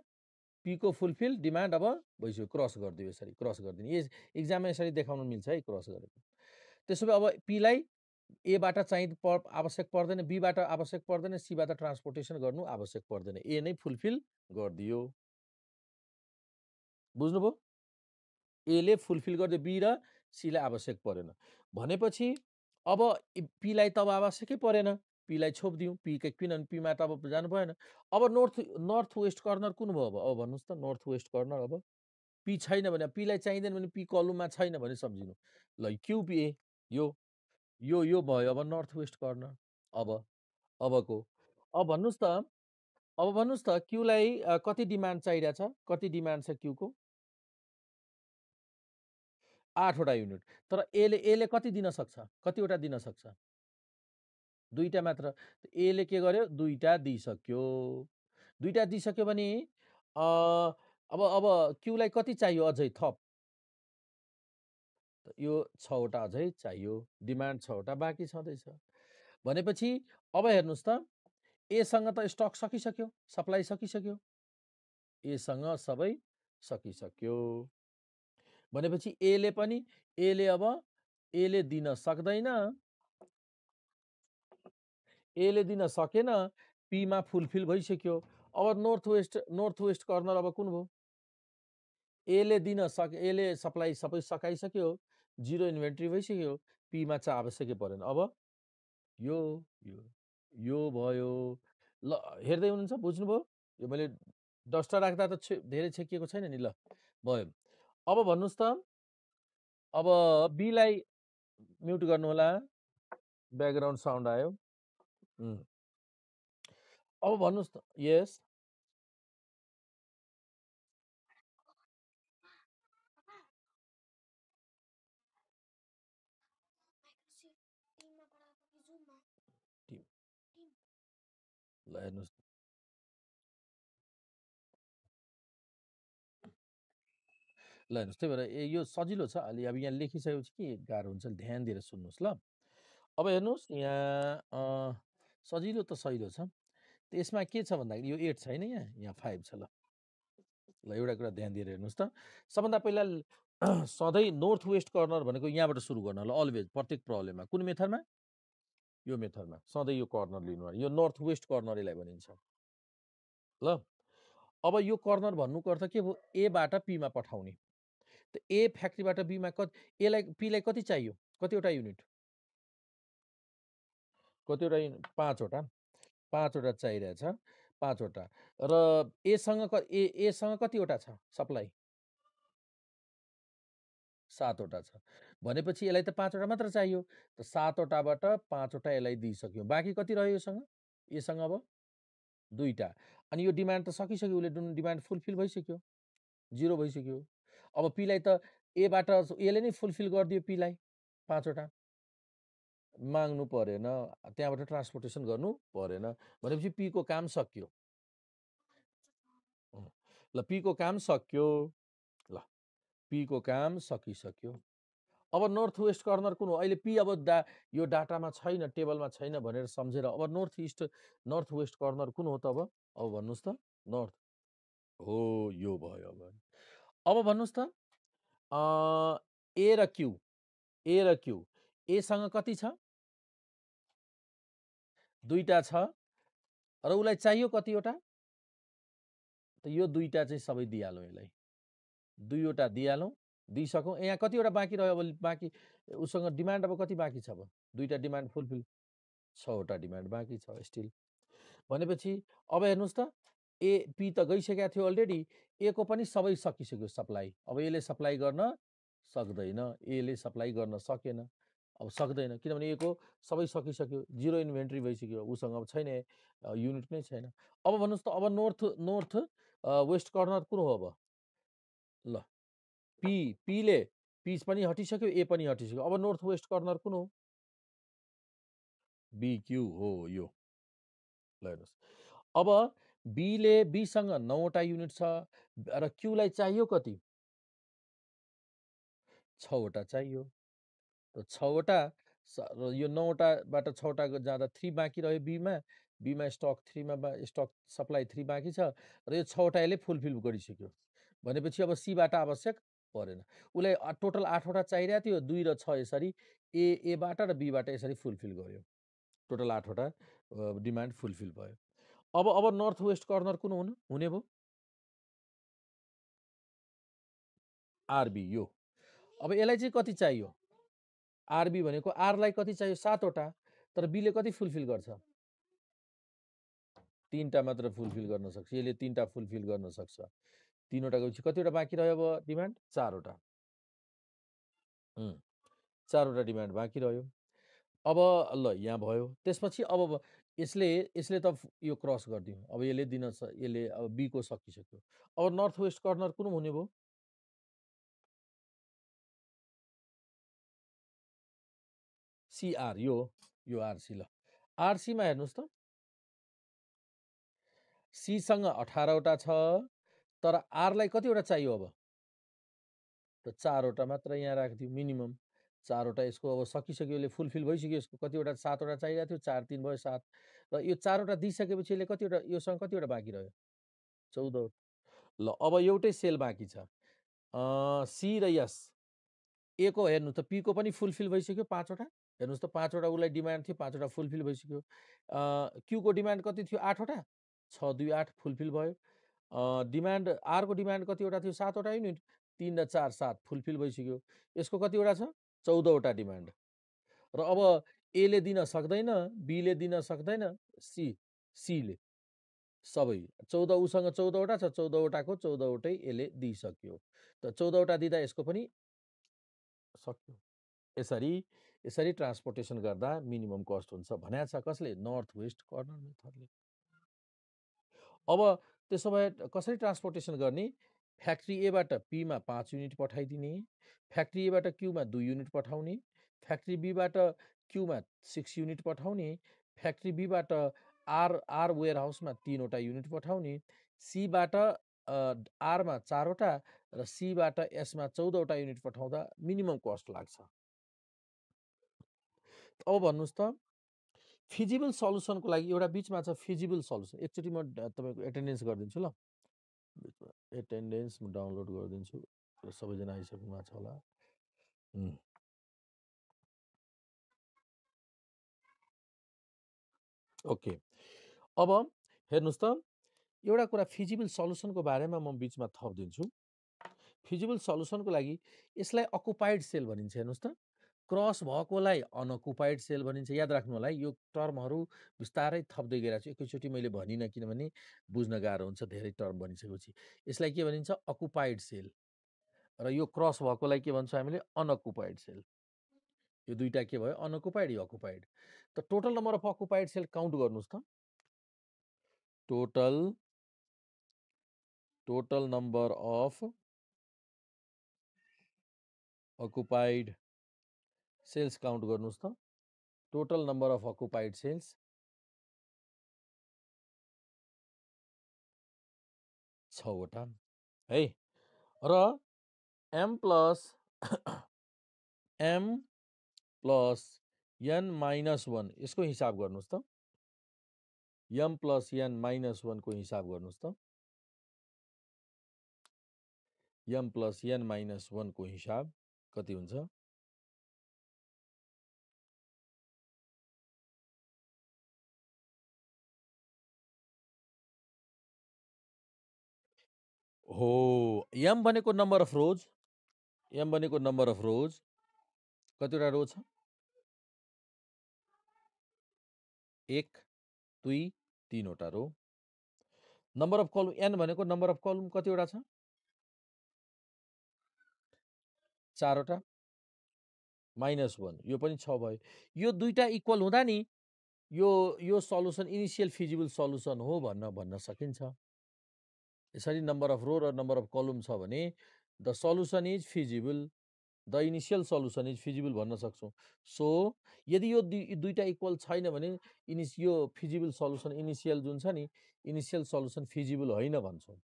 पीको फुलफिल डिमान्ड अब भइसक्यो क्रस गरिदियो यसरी क्रस गरिदिने यस इक्जाममा यसरी देखाउनु मिल्छ है क्रस गरेको त्यसो भए अब पीलाई एबाट चाहिँ प आवश्यक पर्दैन बीबाट आवश्यक पर्दैन सीबाट ट्रान्सपोर्टेसन गर्नु आवश्यक पर्दैन ए नै फुलफिल गरिदियो बुझ्नुभयो एले फुलफिल गरिदियो बी र सीलाई आवश्यक परेन भनेपछि अब पीलाई त अब आवश्यकै परेन पीलाई छोपिदिउँ पी किनभने पीमा त अब जानु भएन अब नर्थ नर्थ वेस्ट कर्नर कुन भयो अब अब भन्नुहोस् त नर्थ वेस्ट कर्नर अब पी छैन भने पीलाई चाहिँदैन भने पी कलुममा छैन भने सम्झिनु ल क्युपिए यो यो यो भयो अब नर्थ वेस्ट कर्नर अब अबको अब भन्नुहोस् त अब भन्नुहोस् त क्युलाई कति डिमान्ड चाहिरहेछ कति डिमान्ड छ क्युको आठवटा युनिट तर एले एले कति दिन सक्छ कतिवटा दिन सक्छ दुईवटा मात्र एले के गर्यो दुईवटा दिइसक्यो दुईवटा दिइसक्यो भने अब अब क्युलाई कति चाहियो अझै थप यो छवटा अझै चाहियो डिमान्ड छवटा बाँकी छँदैछ भनेपछि अब हेर्नुहोस् त एसँग त स्टक सकिसक्यो सप्लाई सकिसक्यो एसँग सबै सकिसक्यो भनेपछि एले पनि एले अब एले दिन सक्दैन एले दिन सकेन पीमा फुलफिल भइसक्यो अब north west north west corner अब कुन भयो एले दिन सक एले सप्लाई सबै सकाइसक्यो जिरो इन्भेन्ट्री भइसक्यो पीमा चाहिँ आवश्यकै परेन अब यो यो यो भयो ल हेर्दै हुनुहुन्छ बुझ्नुभयो यो मैले डस्टर राख्दा त छे धेरै छेकिएको छैन नि ल भयो अब भन्नुहोस् त अब बीलाई म्युट गर्नुहोला ब्याकग्राउन्ड साउन्ड आयो अब भन्नुहोस् त यस हेर्नुहोस् ल हेर्नुहोस् त्यही भएर ए यो सजिलो छ अलि अब यहाँ लेखिसकेपछि के गाह्रो हुन्छ ध्यान दिएर सुन्नुहोस् ल अब हेर्नुहोस् यहाँ सजिलो त सहिलो छ यसमा के छ भन्दाखेरि यो एट छैन यहाँ यहाँ फाइभ छ ल ल एउटा कुरा ध्यान दिएर हेर्नुहोस् त सबभन्दा पहिला सधैँ नर्थ वेस्ट कर्नर भनेको यहाँबाट सुरु गर्न ल अलवेज प्रत्येक प्रब्लममा कुन मेथडमा यो मेथडमा सधैँ यो कर्नर लिनु यो नर्थ वेस्ट कर्नर यसलाई भनिन्छ ल अब यो कर्नर भन्नुको अर्थ के भयो एबाट पीमा पठाउने त ए फ्याक्ट्रीबाट बीमा कति एलाई पीलाई कति चाहियो कतिवटा युनिट कतिवटा युनिट पाँचवटा पाँचवटा चाहिरहेछ पाँचवटा र एसँग क ए एसँग कतिवटा छ सप्लाई सातवटा छ भनेपछि यसलाई त पाँचवटा मात्र चाहियो त सातवटाबाट पाँचवटा यसलाई दिइसक्यो बाँकी कति रह्यो योसँग एसँग अब दुईवटा अनि यो डिमान्ड त सकिसक्यो उसले डिमान्ड फुलफिल भइसक्यो जिरो भइसक्यो अब पीलाई त एबाट यसले नै फुलफिल गरिदियो पीलाई पाँचवटा माग्नु परेन त्यहाँबाट ट्रान्सपोर्टेसन गर्नु परेन भनेपछि पीको काम सकियो ल पीको काम सकियो ल पीको काम सकिसक्यो अब नर्थ वेस्ट कर्नर कुन हो अहिले पी अब डा यो डाटामा छैन टेबलमा छैन भनेर सम्झेर अब north east north west corner कुन हो त अब अब भन्नुहोस् त नर्थ हो यो भयो अब अब भन्नुहोस् त ए र क्यु ए र क्यु एसँग कति छ दुईवटा छ र उसलाई चाहियो कतिवटा त यो दुईवटा चाहिँ सबै दिइहालौँ यसलाई दुईवटा दिइहालौँ दिइसकौँ यहाँ कतिवटा बाँकी रह्यो अब बाँकी उसँग डिमान्ड अब कति बाँकी छ अब दुईवटा डिमान्ड फुलफिल छवटा डिमान्ड बाँकी छ स्टिल भनेपछि अब हेर्नुहोस् त ए पी त गइसकेको थियो अलरेडी एको पनि सबै सकिसक्यो सप्लाई अब यसले सप्लाई गर्न सक्दैन एले सप्लाई गर्न सकेन अब सक्दैन किनभने एको सबै सकिसक्यो जिरो इन्भेन्ट्री भइसक्यो उसँग अब छैन युनिट नै छैन अब भन्नुहोस् त अब नर्थ नर्थ वेस्ट कर्नर कुन हो अब ल पी पीले पी पनि हटिसक्यो ए पनि हटिसक्यो अब नर्थ वेस्ट कर्नर कुन हो बिक्यु हो यो ल हेर्नुहोस् अब बीले बीसँग नौवटा युनिट छ र क्युलाई चाहियो कति छवटा चाहियो र छवटा यो नौवटाबाट छवटा जाँदा थ्री बाँकी रह्यो बीमा बीमा स्टक थ्रीमा स्टक सप्लाई थ्री बाँकी छ र यो छवटा यसले फुलफिल गरिसक्यो भनेपछि अब सीबाट आवश्यक परेन उसलाई टोटल आठवटा चाहिरहेको थियो दुई र छ यसरी ए एबाट र बीबाट यसरी फुलफिल गर्यो टोटल आठवटा डिमान्ड फुलफिल भयो अब अब नर्थ वेस्ट कर्नर कुन हुनु हुने भयो आरबी यो अब यसलाई चाहिँ कति चाहियो आरबी भनेको आरलाई कति चाहियो सातवटा तर बीले कति फुलफिल गर्छ तिनवटा मात्र फुलफिल गर्न सक्छ यसले तिनवटा फुलफिल गर्न सक्छ तिनवटा गएपछि कतिवटा बाँकी रह्यो अब डिमान्ड चारवटा चारवटा डिमान्ड बाँकी रह्यो अब ल यहाँ भयो त्यसपछि अब यसले यसले त यो क्रस गरिदियो अब यसले दिन यसले अब बीको सकिसक्यो अब नर्थ वेस्ट कर्नर कुन हुने भयो सिआर यो यो आरसी ल आरसीमा हेर्नुहोस् त सीसँग अठारवटा छ तर आरलाई कतिवटा चाहियो अब त चारवटा मात्र यहाँ राखिदियो मिनिमम चारवटा यसको अब सकिसक्यो यसले फुलफिल भइसक्यो यसको कतिवटा सातवटा चाहिरहेको थियो चार तिन भयो सात र यो चारवटा दिइसकेपछि यसले कतिवटा योसँग कतिवटा बाँकी रह्यो चौधवटा ल अब एउटै सेल बाँकी छ सी र यस ए को हेर्नु त पीको पनि फुलफिल भइसक्यो पाँचवटा हेर्नुहोस् त पाँचवटा उसलाई डिमान्ड थियो पाँचवटा फुलफिल भइसक्यो क्युको डिमान्ड कति थियो आठवटा छ दुई आठ फुलफिल भयो डिमान्ड आरको डिमान्ड कतिवटा थियो सातवटा युनिट तिन र चार सात फुलफिल भइसक्यो यसको कतिवटा छ चौधवटा डिमान्ड र अब एले दिन सक्दैन बीले दिन सक्दैन सी सीले सबै चौध उसँग चौधवटा छ चौधवटाको चौधवटै यसले दिइसक्यो त चौधवटा दिँदा यसको पनि सक्यो यसरी यसरी ट्रान्सपोर्टेसन गर्दा मिनिमम कस्ट हुन्छ भन्या छ कसले नर्थ वेस्ट कर्नर मेथडले अब त्यसो भए कसरी ट्रान्सपोर्टेसन गर्ने फ्याक्ट्री एबाट पीमा पाँच युनिट पठाइदिने फ्याक्ट्री एबाट क्युमा दुई युनिट पठाउने फ्याक्ट्री बीबाट क्युमा सिक्स युनिट पठाउने फ्याक्ट्री बीबाट आर आर वेयर हाउसमा तिनवटा युनिट पठाउने सीबाट आरमा चारवटा र सीबाट एसमा चौधवटा युनिट पठाउँदा मिनिमम कस्ट लाग्छ अब भन्नुहोस् त फिजिबल सल्युसनको लागि एउटा बिचमा छ फिजिबल सल्युसन एकचोटि म तपाईँको एटेन्डेन्स गरिदिन्छु ल बिचमा एटेन्डेन्स म डाउनलोड गरिदिन्छु सबैजना आइसक्नु भएको छ होला ओके अब हेर्नुहोस् त एउटा कुरा फिजिबल सल्युसनको बारेमा म बिचमा थपिदिन्छु फिजिबल सल्युसनको लागि यसलाई अकुपाइड सेल भनिन्छ हेर्नुहोस् त क्रस भएकोलाई अनअकुपाइड सेल भनिन्छ याद राख्नु होला यो टर्महरू बिस्तारै थप्दै गइरहेको छु एकैचोटि मैले भनिनँ किनभने बुझ्न गाह्रो हुन्छ धेरै टर्म भनिसकेपछि यसलाई के भनिन्छ अकुपाइड सेल र यो क्रस भएकोलाई के भन्छौँ हामीले अनअकुपाइड सेल यो दुइटा के भयो अनअकुपाइड यो अकुपाइड त total number of occupied cell count गर्नुहोस् त total total number of occupied cells count गर्नुहोस् त total number of occupied cells छवटा है र M plus M plus N minus one यसको हिसाब गर्नुहोस् त एम प्लस एन माइनस वानको हिसाब गर्नुहोस् त एम प्लस एन माइनस वानको हिसाब कति हुन्छ हो एम भनेको नम्बर अफ रोज एम भनेको नम्बर अफ रोज कतिवटा रो छ एक दुई तिनवटा row number of column N भनेको नम्बर अफ कलम कतिवटा छ चारवटा माइनस वान यो पनि छ भयो यो दुईवटा इक्वल हुँदा नि यो यो सल्युसन इनिसियल फिजिबल सल्युसन हो भन्न भन्न सकिन्छ यसरी नम्बर अफ रो र नम्बर अफ कलुम छ भने the solution is feasible the initial solution is feasible भन्न सक्छौँ सो यदि यो दुई दुईवटा इक्वल छैन भने इनिस यो फिजिबल सल्युसन इनिसियल जुन छ नि इनिसियल सल्युसन फिजिबल होइन भन्छौँ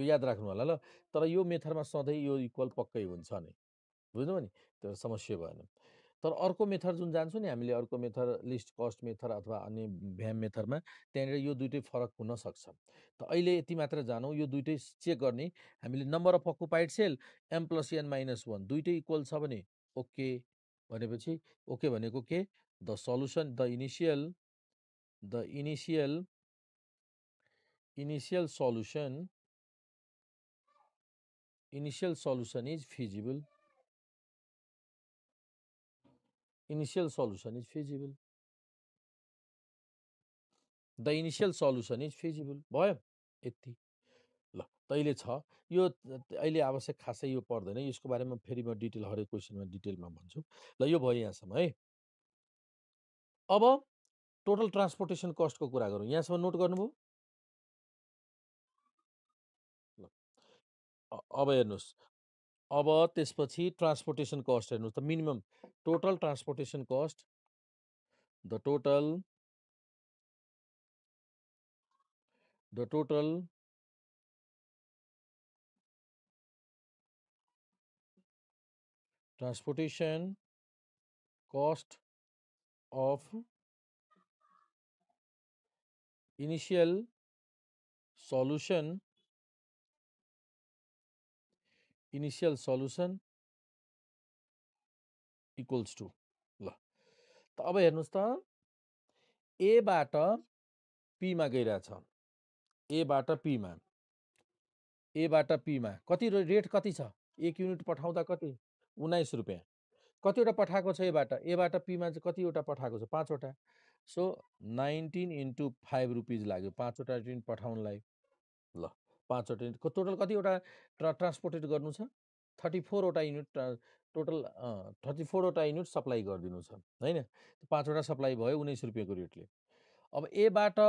यो याद राख्नु होला ल तर यो मेथडमा सधैँ यो इक्वल पक्कै हुन्छ नि बुझ्नुभयो नि त्यो समस्या भएन तर अर्को मेथड जुन जान्छौँ नि हामीले अर्को मेथड लिस्ट कस्ट मेथड अथवा अन्य भ्याम मेथडमा त्यहाँनिर यो दुइटै फरक हुनसक्छ त अहिले यति मात्र जानौँ यो दुइटै चेक गर्ने हामीले number of occupied cell M plus N minus one दुइटै इक्वल छ भने ओके भनेपछि ओके भनेको के the solution the initial the initial initial solution initial solution is feasible initial solution is feasible the initial solution is feasible भयो यति ल तैले छ यो अहिले आवश्यक खासै यो पर्दैन यसको बारेमा फेरि म डिटेल हरेक क्वेसनमा डिटेलमा भन्छु ल यो भयो यहाँसम्म है अब टोटल ट्रान्सपोर्टेसन कस्टको कुरा गरौँ यहाँसम्म नोट गर्नुभयो अब हेर्नुहोस् अब त्यसपछि ट्रांसपोर्टेशन कस्ट हेन त minimum total transportation cost the total the total transportation cost of initial solution initial solution equals to ल त अब हेर्नुहोस् त एबाट पीमा गइरहेछ एबाट पीमा एबाट पीमा कति रेट कति छ एक युनिट पठाउँदा कति उन्नाइस रुपियाँ कतिवटा पठाएको छ एबाट एबाट पीमा चाहिँ कतिवटा पठाएको छ पाँचवटा so nineteen into five rupees लाग्यो पाँचवटा युनिट पठाउनलाई पाँचवटा युनिटको टोटल कतिवटा ट्रा ट्रान्सपोर्टेड गर्नु छ थर्टी फोरवटा युनिट टोटल थर्टी फोरवटा युनिट सप्लाई गरिदिनु छ होइन पाँचवटा सप्लाई भयो उन्नाइस रुपियाँको रेटले अब एबाट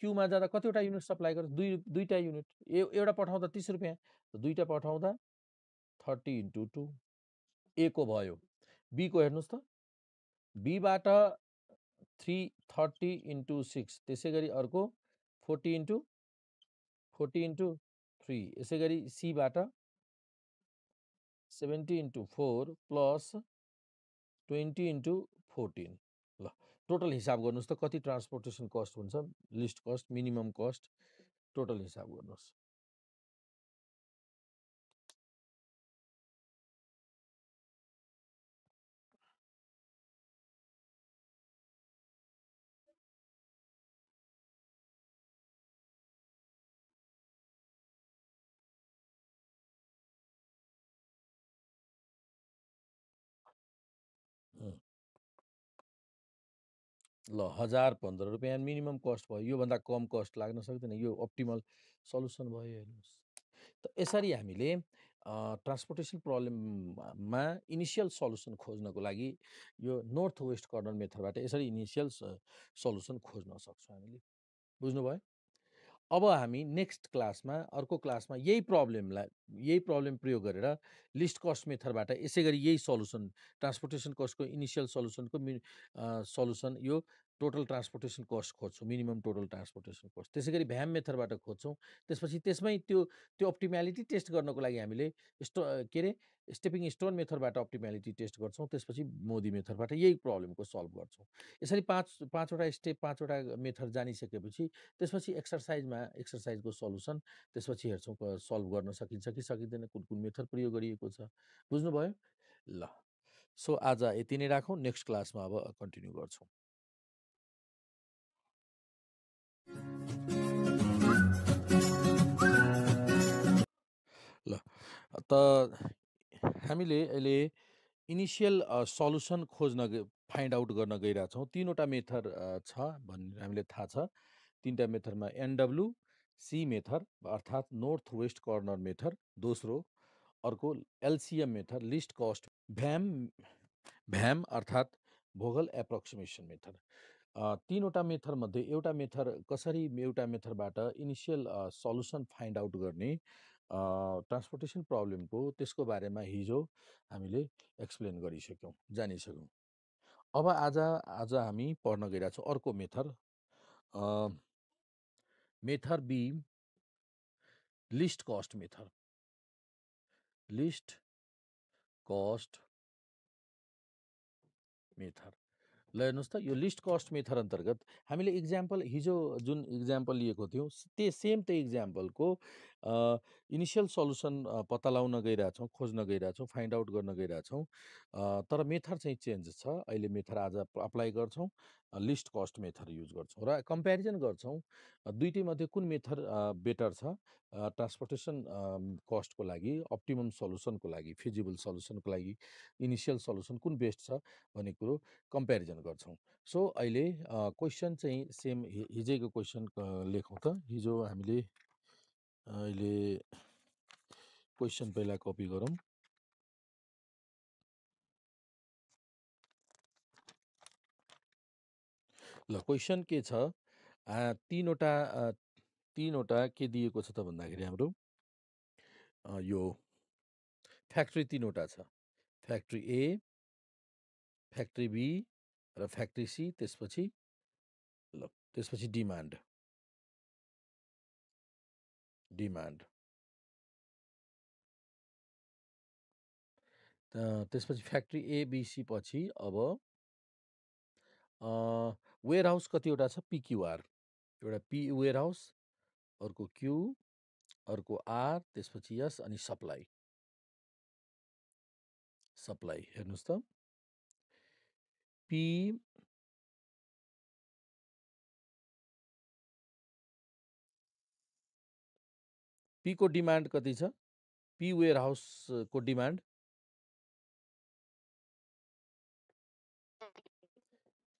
क्युमा जाँदा कतिवटा युनिट सप्लाई गर्छ दुई दुईवटा युनिट ए एउटा पठाउँदा तिस रुपियाँ दुईवटा पठाउँदा थर्टी इन्टु टू ए को भयो बीको हेर्नुहोस् त बीबाट थ्री थर्टी इन्टु सिक्स त्यसै गरी अर्को forty into forty into three यसै गरी सीबाट seventy into four plus twenty into fourteen ल टोटल हिसाब गर्नुहोस् त कति ट्रान्सपोर्टेसन कस्ट हुन्छ least cost minimum cost total हिसाब गर्नुहोस् ल हजार पन्ध्र रुपियाँ मिनिमम कस्ट भयो योभन्दा कम कस्ट लाग्न सक्दैन यो अप्टिमल सल्युसन भयो हेर्नुहोस् त यसरी हामीले ट्रान्सपोर्टेसन प्रब्लममा इनिसियल सल्युसन खोज्नको लागि यो नर्थ वेस्ट कर्नर मेथडबाट यसरी इनिसियल सल्युसन खोज्न सक्छौँ हामीले बुझ्नुभयो अब हामी नेक्स्ट क्लासमा अर्को क्लासमा यही प्रब्लमलाई यही प्रब्लम प्रयोग गरेर लिस्ट कस्ट मेथडबाट यसै गरी यही सल्युसन ट्रान्सपोर्टेसन कस्टको इनिसियल सल्युसनको सल्युसन यो टोटल ट्रान्सपोर्टेसन कस्ट खोज्छौँ मिनिमम टोटल ट्रान्सपोर्टेसन कस्ट त्यसै गरी भ्याम मेथडबाट खोज्छौँ त्यसपछि त्यसमै त्यो त्यो अप्टिमेलिटी टेस्ट गर्नको लागि हामीले स्टो के अरे स्टेपिङ स्टोन मेथडबाट अप्टिम्यालिटी टेस्ट गर्छौँ त्यसपछि मोदी मेथडबाट यही प्रब्लमको सल्भ गर्छौँ यसरी पाँच पाँचवटा स्टेप पाँचवटा मेथड जानिसकेपछि त्यसपछि एक्सर्साइजमा एक्सर्साइजको सल्युसन त्यसपछि हेर्छौँ सल्भ गर्न सकिन्छ कि सकिँदैन कुन कुन मेथड प्रयोग गरिएको छ बुझ्नुभयो ल सो आज यति नै राखौँ नेक्स्ट क्लासमा अब कन्टिन्यू गर्छौँ त हामीले अहिले इनिसियल सल्युसन खोज्न फाइन्ड आउट गर्न गइरहेछौँ तिनवटा मेथड छ भन्ने हामीले थाहा छ तिनवटा मेथडमा एनडब्लु सी मेथड अर्थात् नर्थ वेस्ट कर्नर मेथड दोस्रो अर्को LCM method least cost VAM VAM अर्थात् भोगल एप्रोक्सिमेसन मेथड तिनवटा मेथडमध्ये एउटा मेथड कसरी एउटा मेथडबाट इनिसियल सल्युसन फाइन्ड आउट गर्ने ट्रान्सपोर्टेसन प्रब्लमको त्यसको बारेमा हिजो हामीले एक्सप्लेन गरिसक्यौँ जानिसक्यौँ अब आज आज हामी पढ्न गइरहेछौँ अर्को method method B least cost method least cost method ल हेर्नुहोस् त यो लिस्ट कस्ट मेथड अन्तर्गत हामीले इक्जाम्पल हिजो जुन इक्जाम्पल लिएको थियौँ त्यही सेम त्यही इक्जाम्पलको इनिसियल सल्युसन पत्ता लाउन गइरहेछौँ खोज्न गइरहेछौँ फाइन्ड आउट गर्न गइरहेछौँ तर मेथड चाहिँ चेन्ज छ अहिले मेथड आज अप्लाई गर्छौँ लिस्ट कस्ट मेथड युज गर्छौँ र कम्पेरिजन गर्छौँ दुइटैमध्ये कुन मेथड बेटर छ ट्रान्सपोर्टेसन कस्टको लागि अप्टिमम सल्युसनको लागि फिजिबल सल्युसनको लागि इनिसियल सल्युसन कुन बेस्ट छ भन्ने कुरो कम्पेरिजन गर्छौँ सो अहिले क्वेसन चाहिँ सेम हिजैको क्वेसन लेखौँ त हिजो हामीले अहिले क्वेसन पहिला कपी गरौँ ल क्वेसन के छ तिनवटा तिनवटा के दिएको छ त भन्दाखेरि हाम्रो यो फ्याक्ट्री तिनवटा छ फ्याक्ट्री ए फ्याक्ट्री बी र फ्याक्ट्री सी त्यसपछि ल त्यसपछि डिमान्ड डिमान्ड। त्यसपछि फ्याक्ट्री एबिसी पछि अब वेयर हाउस कतिवटा छ? पिक्युआर एउटा पी वेयर हाउस अर्को क्यु अर्को आर, त्यसपछि यस अनि सप्लाई। सप्लाई हेर्नुहोस् त। पी पीको डिमान्ड कति छ पी वेयर हाउसको डिमान्ड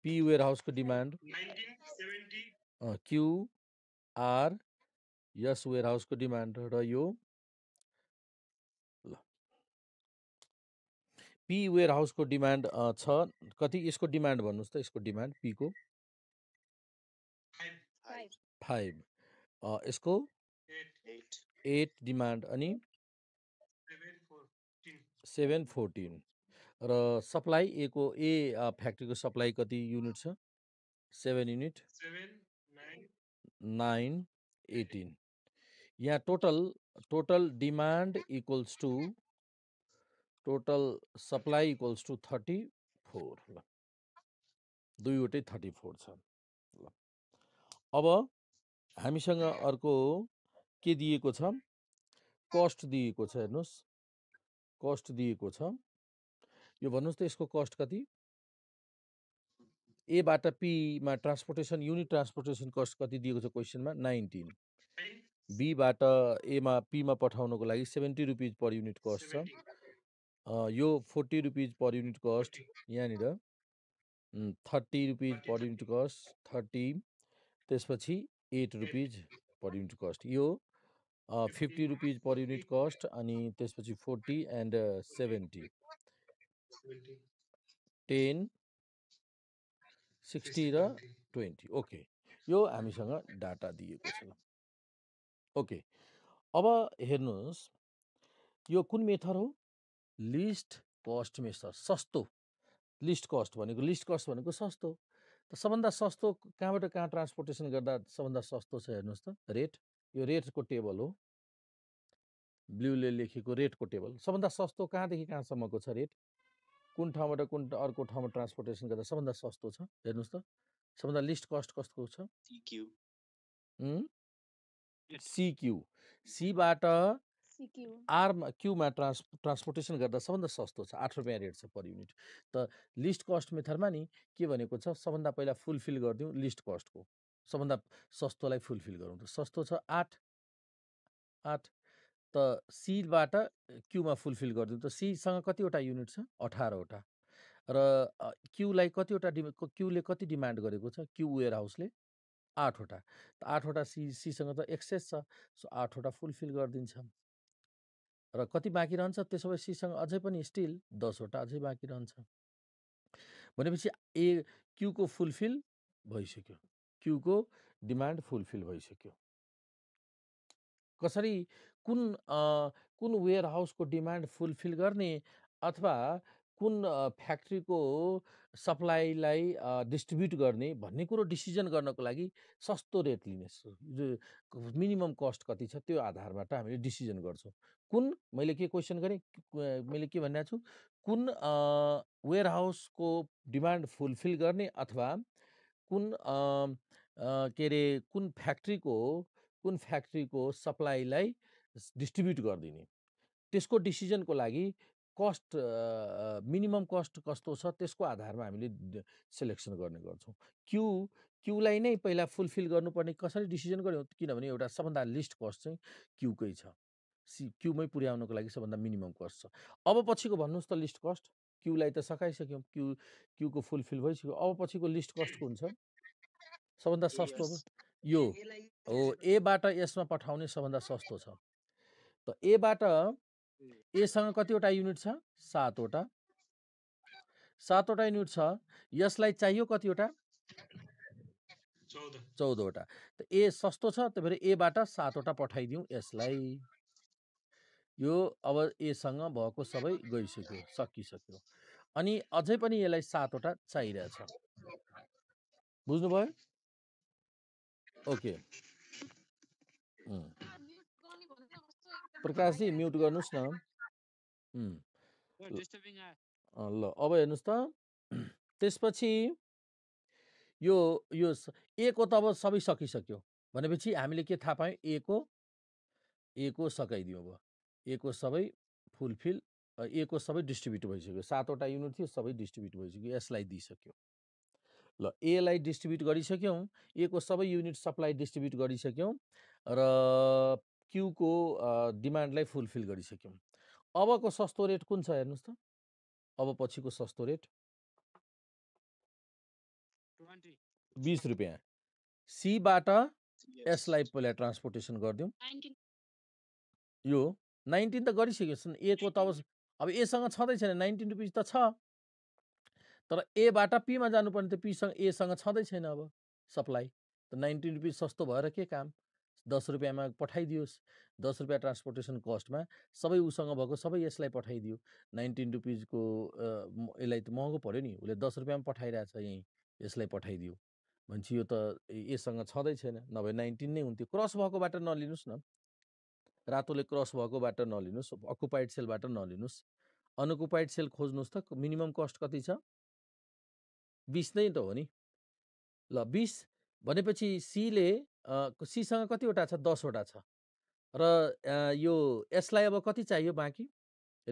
पी वेयर हाउसको डिमान्ड आर यस वेयर हाउसको डिमान्ड र यो ल पी वेयर हाउसको डिमान्ड छ कति यसको डिमान्ड भन्नुहोस् त यसको डिमान्ड पीको फाइभ यसको एट डिमान्ड अनि सेभेन फोर्टिन र सप्लाई ए को ए फ्याक्ट्रीको सप्लाई कति युनिट छ सेभेन युनिट नाइन एटिन यहाँ total total demand equals to total supply equals to thirty four ल दुईवटै थर्टी फोर छ ल अब हामीसँग अर्को के दिएको छ कस्ट दिएको छ हेर्नुहोस् कस्ट दिएको छ यो भन्नुहोस् त यसको कस्ट कति एबाट पीमा ट्रान्सपोर्टेसन युनिट ट्रान्सपोर्टेसन कस्ट कति दिएको छ क्वेसनमा नाइन्टिन बीबाट एमा पीमा पठाउनको लागि seventy rupees per unit cost छ यो forty rupees per unit cost यहाँनिर thirty rupees per unit cost thirty त्यसपछि eight rupees per unit cost यो fifty rupees per unit cost अनि त्यसपछि forty and seventy ten sixty र twenty okay यो हामीसँग डाटा दिएको छ ओके अब हेर्नुहोस् यो कुन मेथड हो लिस्ट कस्ट मेथड सस्तो लिस्ट कस्ट भनेको लिस्ट कस्ट भनेको सस्तो त सबभन्दा सस्तो कहाँबाट कहाँ ट्रान्सपोर्टेसन गर्दा सबभन्दा सस्तो छ हेर्नुहोस् त रेट यो रेटको टेबल हो ब्लुले लेखेको रेटको टेबल सबभन्दा सस्तो कहाँदेखि कहाँसम्मको छ रेट कुन ठाउँबाट कुन अर्को ठाउँमा ट्रान्सपोर्टेसन गर्दा सबभन्दा सस्तो छ हेर्नुहोस् त सबभन्दा लिस्ट कस्ट कस्तो छ सिक्यु सीबाट आरमा क्युमा ट्रान्स ट्रान्सपोर्टेसन गर्दा सबभन्दा सस्तो छ आठ रुपियाँ रेट छ पर युनिट त लिस्ट कस्ट मेथडमा नि के भनेको छ सबभन्दा पहिला फुलफिल गरिदिउँ लिस्ट कस्टको सबभन्दा सस्तोलाई फुलफिल गरौँ त सस्तो छ आठ आठ त सीबाट क्युमा फुलफिल गरिदिउँ त सीसँग कतिवटा युनिट छ अठारवटा र क्युलाई कतिवटा डिमा क्युले कति डिमान्ड गरेको छ क्यु वेयर हाउसले आठवटा त आठवटा सी सीसँग त एक्सेस छ सो आठवटा फुलफिल गरिदिन्छ र कति बाँकी रहन्छ त्यसो भए सीसँग अझै पनि स्टिल दसवटा अझै बाँकी रहन्छ भनेपछि ए क्युको फुलफिल भइसक्यो क्युको डिमान्ड फुलफिल भइसक्यो कसरी कुन अ, कुन वेयर हाउसको डिमान्ड फुलफिल गर्ने अथवा कुन फ्याक्ट्रीको सप्लाईलाई डिस्ट्रिब्युट गर्ने भन्ने कुरो डिसिजन गर्नको लागि सस्तो रेट लिने मिनिमम कस्ट कति छ त्यो आधारबाट हामीले डिसिजन गर्छौँ कुन मैले के क्वेसन गरेँ मैले के भनिरहेको छु कुन वेयर हाउसको डिमान्ड फुलफिल गर्ने अथवा कुन के अरे कुन फ्याक्ट्रीको कुन फ्याक्ट्रीको सप्लाईलाई डिस्ट्रिब्युट गरिदिने। त्यसको डिसिजनको लागि कस्ट मिनिमम कस्ट कस्तो छ त्यसको आधारमा हामीले सेलेक्सन गर्ने गर्छौँ। क्यु क्युलाई नै पहिला फुलफिल गर्नुपर्ने कसरी डिसिजन गऱ्यौँ किनभने एउटा सबभन्दा लिस्ट कस्ट चाहिँ क्युकै छ। सी क्युमै पुर्याउनको लागि सबभन्दा मिनिमम कस्ट छ। अब पछिको भन्नुहोस् त लिस्ट कस्ट? क्युलाई त सकाइसक्यौँ क्यु क्युको फुलफिल भइसक्यो अब पछिको लिस्ट कस्टको हुन्छ सबभन्दा सस्तो यो हो एबाट यसमा पठाउने सबभन्दा सस्तो छ त एबाट एसँग कतिवटा युनिट छ सातवटा सातवटा युनिट छ यसलाई चाहियो कतिवटा चौधवटा त ए सस्तो छ त्यही भएर एबाट सातवटा पठाइदिउँ यसलाई यो अब एसँग भएको सबै गइसक्यो सकिसक्यो अनि अझै पनि यसलाई सातवटा चाहिरहेछ बुझ्नुभयो ओके प्रकाशजी म्युट गर्नुहोस् न ल अब हेर्नुहोस् त त्यसपछि यो यो ए को त अब सबै सकिसक्यो भनेपछि हामीले के थाहा पायौँ ए को ए को सकाइदियो अब एको सबै फुलफिल एको सबै डिस्ट्रिब्युट भइसक्यो सातवटा युनिट थियो सबै डिस्ट्रिब्युट भइसक्यो यसलाई दिइसक्यो ल एलाई डिस्ट्रिब्युट गरिसक्यौँ एको सबै युनिट सप्लाई डिस्ट्रिब्युट गरिसक्यौँ र क्युको डिमान्डलाई फुलफिल गरिसक्यौँ अबको सस्तो रेट कुन छ हेर्नुहोस् त अब पछिको सस्तो रेट बिस रुपियाँ सीबाट यसलाई पहिला ट्रान्सपोर्टेसन गरिदिउँ यो नाइन्टिन त गरिसक्यो एको त अब अब एसँग छँदै छैन नाइन्टिन रुपिज त छ तर एबाट पीमा जानुपर्ने त पीसँग एसँग छँदै छैन अब सप्लाई त नाइन्टिन रुपिज सस्तो भएर के काम दस रुपियाँमा पठाइदियोस् दस रुपियाँ ट्रान्सपोर्टेसन कस्टमा सबै उसँग भएको सबै यसलाई पठाइदियो नाइन्टिन रुपिजको यसलाई त महँगो पऱ्यो नि उसले दस रुपियाँमा पठाइरहेछ यहीँ यसलाई पठाइदियो भन्छ यो त एसँग छँदै छैन नभए नाइन्टिन नै हुन्थ्यो क्रस भएकोबाट नलिनुहोस् न रातोले क्रस भएकोबाट नलिनुहोस् अकुपाइड सेलबाट नलिनुहोस् अनअकुपाइड सेल खोज्नुहोस् त मिनिमम कस्ट कति छ बिस नै त हो नि ल बिस भनेपछि सीले सीसँग कतिवटा छ दसवटा छ र यो यसलाई अब कति चाहियो बाँकी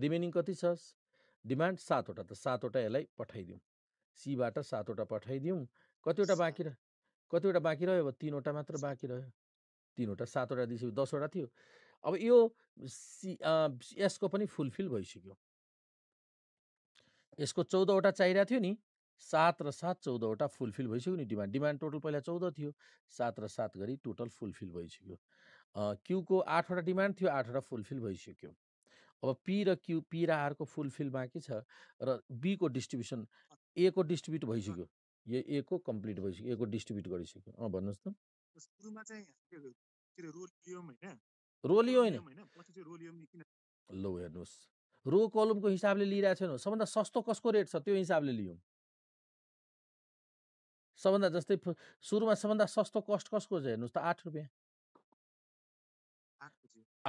रिमेनिङ कति छ डिमान्ड सातवटा त सातवटा यसलाई पठाइदिउँ सीबाट सातवटा पठाइदिउँ कतिवटा बाँकी रह्यो कतिवटा बाँकी रह्यो अब तिनवटा मात्र बाँकी रह्यो तिनवटा सातवटा दिइसक्यो दसवटा थियो अब यो सी यसको पनि फुलफिल भइसक्यो यसको चौधवटा चाहिरहेको थियो नि सात र सात चौधवटा फुलफिल भइसक्यो नि डिमान्ड डिमान्ड टोटल पहिला चौध थियो सात र सात गरी टोटल फुलफिल भइसक्यो क्युको आठवटा डिमान्ड थियो आठवटा फुलफिल भइसक्यो अब पी र क्यु पी र आरको फुलफिल बाँकी छ र बीको डिस्ट्रिब्युसन ए को डिस्ट्रिब्युट भइसक्यो यो ए को कम्प्लिट भइसक्यो ए को डिस्ट्रिब्युट गरिसक्यो अँ भन्नुहोस् त रोलियो होइन लो हेर्नुहोस् रो कलमको हिसाबले लिइरहेको छैन सबभन्दा सस्तो कसको रेट छ त्यो हिसाबले लियौँ सबभन्दा जस्तै सुरुमा सबभन्दा सस्तो कस्ट कसको छ हेर्नुहोस् त आठ रुपियाँ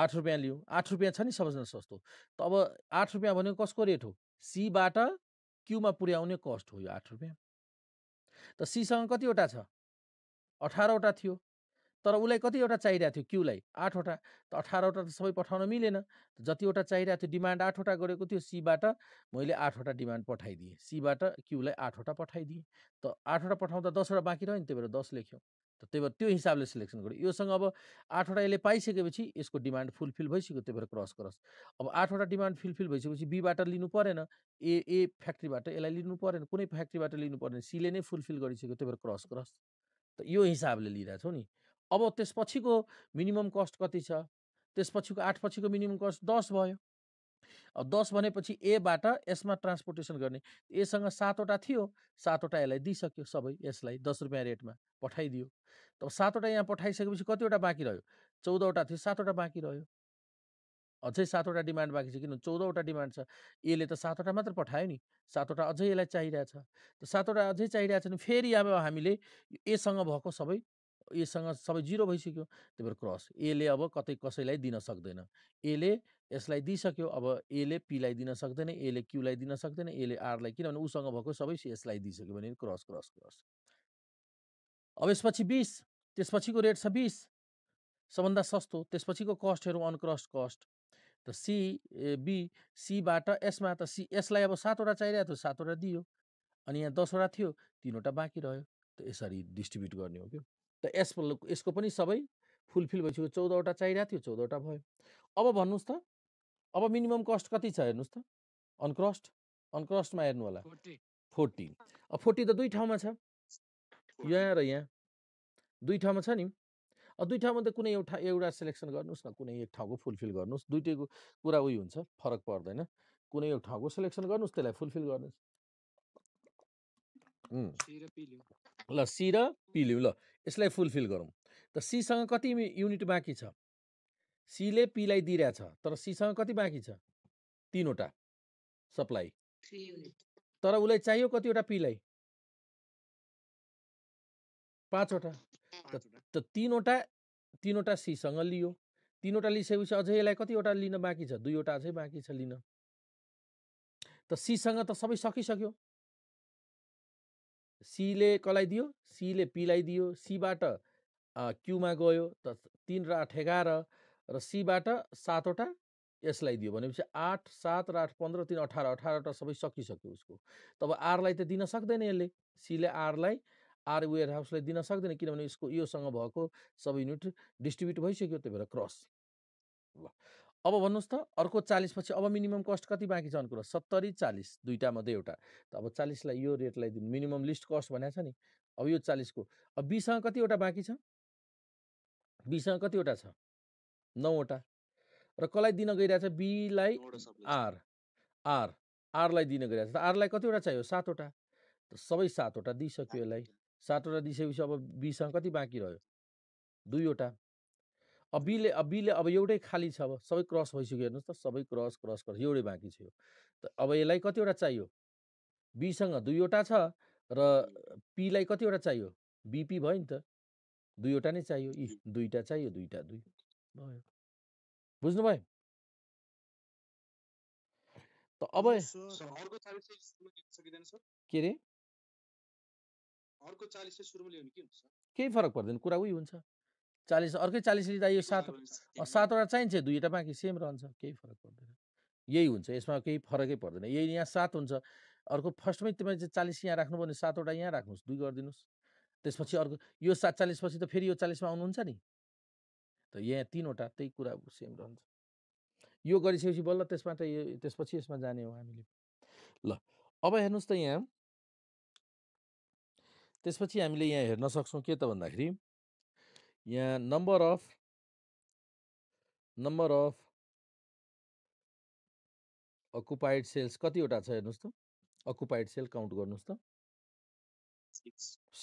आठ रुपियाँ लियो आठ रुपियाँ छ नि सबभन्दा सस्तो त अब आठ रुपियाँ भनेको कसको रेट हो सीबाट क्युमा पुर्याउने कस्ट हो यो आठ रुपियाँ त सीसँग कतिवटा छ अठारवटा थियो तर उसलाई कतिवटा चाहिरहेको थियो क्युलाई आठवटा त अठारवटा त सबै पठाउन मिलेन जतिवटा चाहिरहेको थियो डिमान्ड आठवटा गरेको थियो सीबाट मैले आठवटा डिमान्ड पठाइदिएँ सीबाट क्युलाई आठवटा पठाइदिएँ त आठवटा पठाउँदा दसवटा बाँकी रह्यो नि त्यही भएर दस लेख्यौँ त त्यही भएर त्यो हिसाबले सिलेक्सन गऱ्यो योसँग अब आठवटा यसले पाइसकेपछि यसको डिमान्ड फुलफिल भइसक्यो त्यही भएर क्रस क्रस अब आठवटा डिमान्ड फुलफिल भइसकेपछि बीबाट लिनु परेन ए ए फ्याक्ट्रीबाट यसलाई लिनु परेन कुनै फ्याक्ट्रीबाट लिनु परेन सीले नै फुलफिल गरिसक्यो त्यही भएर क्रस क्रस त यो हिसाबले लिइरहेछौँ नि अब त्यसपछिको मिनिमम कस्ट कति छ त्यसपछिको आठ पछिको मिनिमम कस्ट दस भयो अब दस भनेपछि एबाट यसमा ट्रान्सपोर्टेसन गर्ने एसँग सातवटा थियो सातवटा यसलाई दिइसक्यो सबै यसलाई दस रुपियाँ रेटमा पठाइदियो तब सातवटा यहाँ पठाइसकेपछि कतिवटा बाँकी रह्यो चौधवटा थियो सातवटा बाँकी रह्यो अझै सातवटा डिमान्ड बाँकी छ किनभने चौधवटा डिमान्ड छ यसले त सातवटा मात्र पठायो नि सातवटा अझै यसलाई चाहिरहेछ त सातवटा अझै चाहिरहेछ भने फेरि अब हामीले एसँग भएको सबै एसँग सबै जिरो भइसक्यो त्यही भएर क्रस एले अब कतै कसैलाई दिन सक्दैन एले यसलाई दिइसक्यो अब एले पीलाई दिन सक्दैन एले क्युलाई दिन सक्दैन एले आरलाई किनभने उसँग भएको सबै यसलाई दिइसक्यो भने क्रस क्रस क्रस अब यसपछि बिस त्यसपछिको रेट छ बिस सबभन्दा सस्तो त्यसपछिको कस्टहरू अनक्रस्ट कस्ट त सी ए बी सीबाट यसमा त सी यसलाई अब सातवटा चाहिरहेको थियो सातवटा दियो अनि यहाँ दसवटा थियो तिनवटा बाँकी रह्यो त यसरी डिस्ट्रिब्युट गर्ने हो क्या त यसको यसको पनि सबै फुलफिल भइसक्यो चौधवटा चाहिरहेको थियो चौधवटा भयो अब भन्नुहोस् त अब मिनिमम कस्ट कति छ हेर्नुहोस् त अनक्रस्ट अनक्रस्टमा हेर्नु होला फोर्टी अब फोर्टी त दुई ठाउँमा छ यहाँ र यहाँ दुई ठाउँमा छ नि अब दुई ठाउँमा त कुनै एउटा एउटा सेलेक्सन गर्नुहोस् न कुनै एक ठाउँको फुलफिल गर्नुहोस् दुइटैको कुरा उयो हुन्छ फरक पर्दैन कुनै एक ठाउँको सेलेक्सन गर्नुहोस् त्यसलाई फुलफिल गर्नुहोस् ल सी र पी लिउँ ल यसलाई फुलफिल गरौँ त सीसँग कति युनिट बाँकी छ सीले पीलाई दिइरहेछ तर सीसँग कति बाँकी छ तिनवटा सप्लाई तर उसलाई चाहियो कतिवटा पीलाई पाँचवटा त तिनवटा तिनवटा सीसँग लियो तिनवटा लिइसकेपछि अझै यसलाई कतिवटा लिन बाँकी छ दुईवटा अझै बाँकी छ लिन त सीसँग त सबै सकिसक्यो सीले कसलाई दियो सीले पीलाई दियो सीबाट क्युमा गयो त तिन र आठ एघार र सीबाट सातवटा यसलाई दियो भनेपछि आठ सात र आठ पन्ध्र तिन अठार अठारवटा सबै सकिसक्यो उसको तब आरलाई त दिन सक्दैन यसले सीले आरलाई आर वेयर हाउसलाई दिन सक्दैन किनभने यसको योसँग भएको सबै युनिट डिस्ट्रिब्युट भइसक्यो त्यही भएर क्रस ल अब भन्नुहोस् त अर्को चालिसपछि अब मिनिमम कस्ट कति बाँकी छ कुरा सत्तरी चालिस दुईवटा मात्रै एउटा त अब चालिसलाई यो रेटलाई दिनु मिनिमम लिस्ट कस्ट भनेको छ नि अब यो चालिसको अब बिससँग कतिवटा बाँकी छ बिससँग कतिवटा छ नौवटा र कसलाई दिन गइरहेछ बीलाई आर आर आरलाई दिन गइरहेछ त आरलाई कतिवटा चाहियो सातवटा त सबै सातवटा दिइसक्यो यसलाई सातवटा दिइसकेपछि अब बिससँग कति बाँकी रह्यो दुईवटा अबिले अबिले अब एउटै खाली छ अब सबै क्रस भइसक्यो हेर्नुहोस् त सबै क्रस क्रस क्रस एउटै बाँकी छ यो त अब यसलाई कतिवटा चाहियो बीसँग दुईवटा छ र पीलाई कतिवटा चाहियो बिपी भयो नि त दुईवटा नै चाहियो यी दुईवटा चाहियो दुईवटा दुई भयो बुझ्नुभयो त अब के अरे केही फरक पर्दैन कुरा उही हुन्छ चालिस अर्कै चालिस लिँदा यो सात सातवटा चाहिन्छ दुईवटा बाँकी सेम रहन्छ केही फरक पर्दैन यही हुन्छ यसमा केही फरकै पर्दैन यही यहाँ सात हुन्छ अर्को फर्स्टमै तिमीले चाहिँ चालिस यहाँ राख्नु भने सातवटा यहाँ राख्नुहोस् दुई गरिदिनुहोस् त्यसपछि अर्को यो सात चालिसपछि त फेरि यो चालिसमा आउनुहुन्छ नि त यहाँ तिनवटा त्यही कुरा सेम रहन्छ यो गरिसकेपछि बल्ल त्यसमा त यो त्यसपछि यसमा जाने हो हामीले ल अब हेर्नुहोस् त यहाँ त्यसपछि हामीले यहाँ हेर्न सक्छौँ के त भन्दाखेरि यहाँ number of number of occupied cells कतिवटा छ हेर्नुहोस् त अकुपाइड सेल काउन्ट गर्नुहोस् त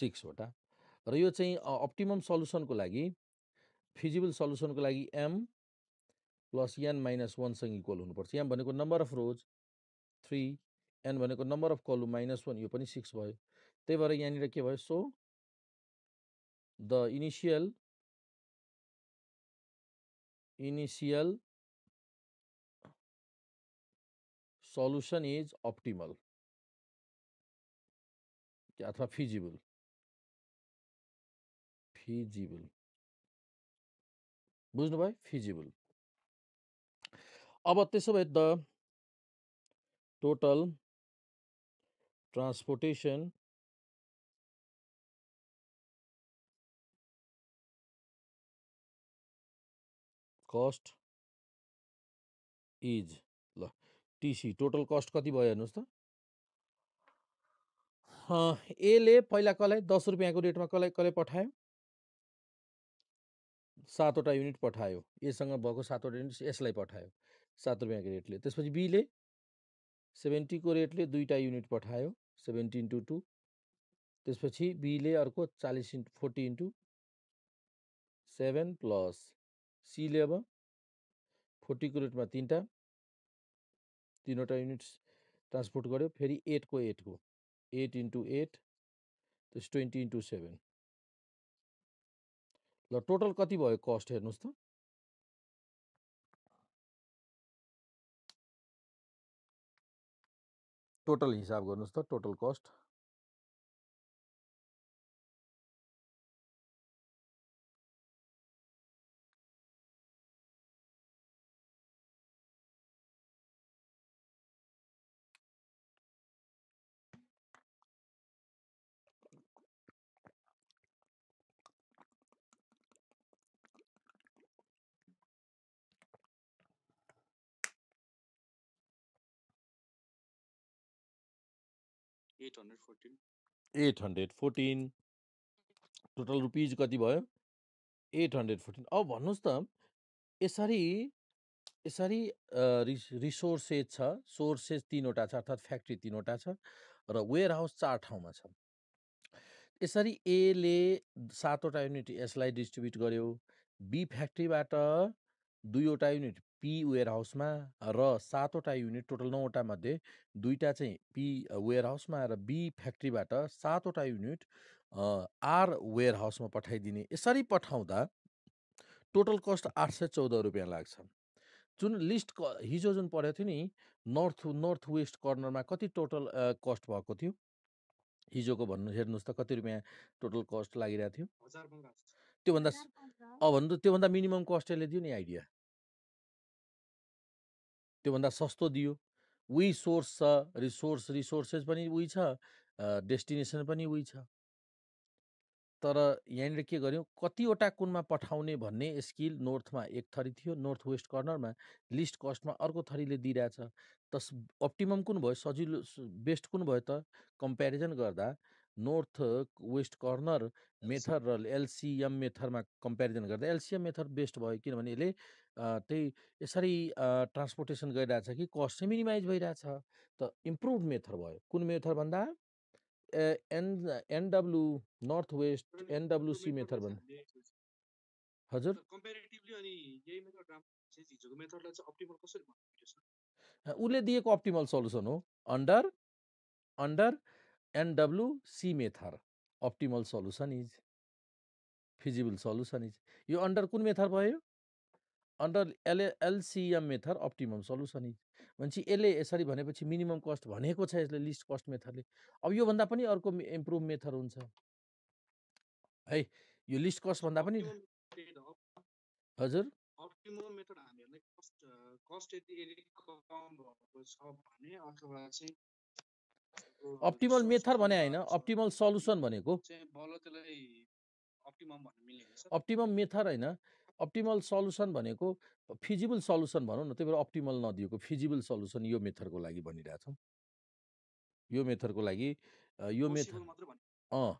सिक्सवटा र यो चाहिँ अप्टिमम सल्युसनको लागि फिजिबल सल्युसनको लागि एम प्लस एन माइनस वानसँग इक्वल हुनुपर्छ एम भनेको number of rows three N भनेको number of column minus one यो पनि सिक्स भयो त्यही भएर यहाँनिर के भयो so the initial initial solution is optimal অথবা feasible feasible বুঝলো ভাই feasible अब त्यसो भए the total transportation cost is ल टिसी टोटल कस्ट कति भयो हेर्नुहोस् त एले पहिला कसलाई दस रुपियाँको रेटमा कसलाई कसलाई पठायो सातवटा युनिट पठायो एसँग भएको सातवटा युनिट यसलाई पठायो सात रुपियाँको रेटले त्यसपछि बीले सेभेन्टीको रेटले दुईवटा युनिट पठायो सेभेन्टी इन्टु टू त्यसपछि बीले अर्को चालिस into forty into seven plus सीले अब फोर्टीको रेटमा तिनवटा तिनवटा युनिट्स ट्रान्सपोर्ट गर्यो फेरि एटको एटको एट इन्टु एट त्यस ट्वेन्टी इन्टु सेभेन ल टोटल कति भयो कस्ट हेर्नुहोस् त टोटल हिसाब गर्नुहोस् त total cost eight hundred fourteen total rupees कति भयो एट हन्ड्रेड फोर्टिन अब भन्नुहोस् त यसरी यसरी रिसोर्सेस छ सोर्सेस तिनवटा छ अर्थात् फ्याक्ट्री तिनवटा छ र वेयर हाउस चार ठाउँमा छ यसरी एले सातवटा युनिट यसलाई डिस्ट्रिब्युट गर्यो बी फ्याक्ट्रीबाट दुईवटा युनिट पी वेयर हाउसमा र सातवटा युनिट टोटल नौवटा मध्ये दुईवटा चाहिँ पी वेयर हाउसमा र बी फ्याक्ट्रीबाट सातवटा युनिट आर वेयर हाउसमा पठाइदिने यसरी पठाउँदा टोटल कस्ट आठ सय चौध रुपियाँ लाग्छ जुन लिस्ट क हिजो जुन पढेको थियो नि नर्थ नर्थ वेस्ट कर्नरमा कति टोटल कस्ट भएको थियो हिजोको भन्नु हेर्नुहोस् त कति रुपियाँ टोटल कस्ट लागिरहेको थियो त्योभन्दा अब भन्नु त्योभन्दा मिनिमम कस्ट यसले दियो नि आइडिया त्योभन्दा सस्तो दियो उही सोर्स छ रिसोर्स रिसोर्सेस पनि उही छ डेस्टिनेसन पनि उही छ तर यहाँनिर के गर्यौँ कतिवटा कुनमा पठाउने भन्ने स्किल नर्थमा एक थरी थियो नर्थ वेस्ट कर्नरमा लिस्ट कस्टमा अर्को थरीले दिइरहेछ त अप्टिमम कुन भयो सजिलो बेस्ट कुन भयो त कम्पेरिजन गर्दा नर्थ वेस्ट कर्नर मेथड र एलसिएम मेथडमा कम्पेरिजन गर्दा एलसिएम मेथड बेस्ट भयो किनभने यसले त्यही यसरी ट्रान्सपोर्टेसन गरिरहेछ कि कस्ट चाहिँ मिनिमाइज भइरहेछ। त इम्प्रुभ मेथड भयो। कुन मेथड भन्दा A N NW north west NWC method भन्दा हजुर? उसले दिएको अप्टिमल सल्युसन हो। Under under NW C method optimal solution is feasible solution is यो अन्डर कुन मेथड भयो? Under L LCM method optimum solution is भनेपछि यसले यसरी भनेपछि मिनिमम कस्ट भनेको छ यसले लिस्ट कस्ट मेथडले अब योभन्दा पनि अर्को इम्प्रुभ मेथड हुन्छ है यो लिस्ट कस्ट भन्दा पनि हजुर अप्टिमल मेथड भने होइन अप्टिमल सल्युसन भनेको अप्टिमम मेथड होइन अप्टिमल सल्युसन भनेको फिजिबल सल्युसन भनौँ न त्यही भएर अप्टिमल नदिएको फिजिबल सल्युसन यो मेथडको लागि भनिरहेछौँ यो मेथडको लागि यो मेथड अँ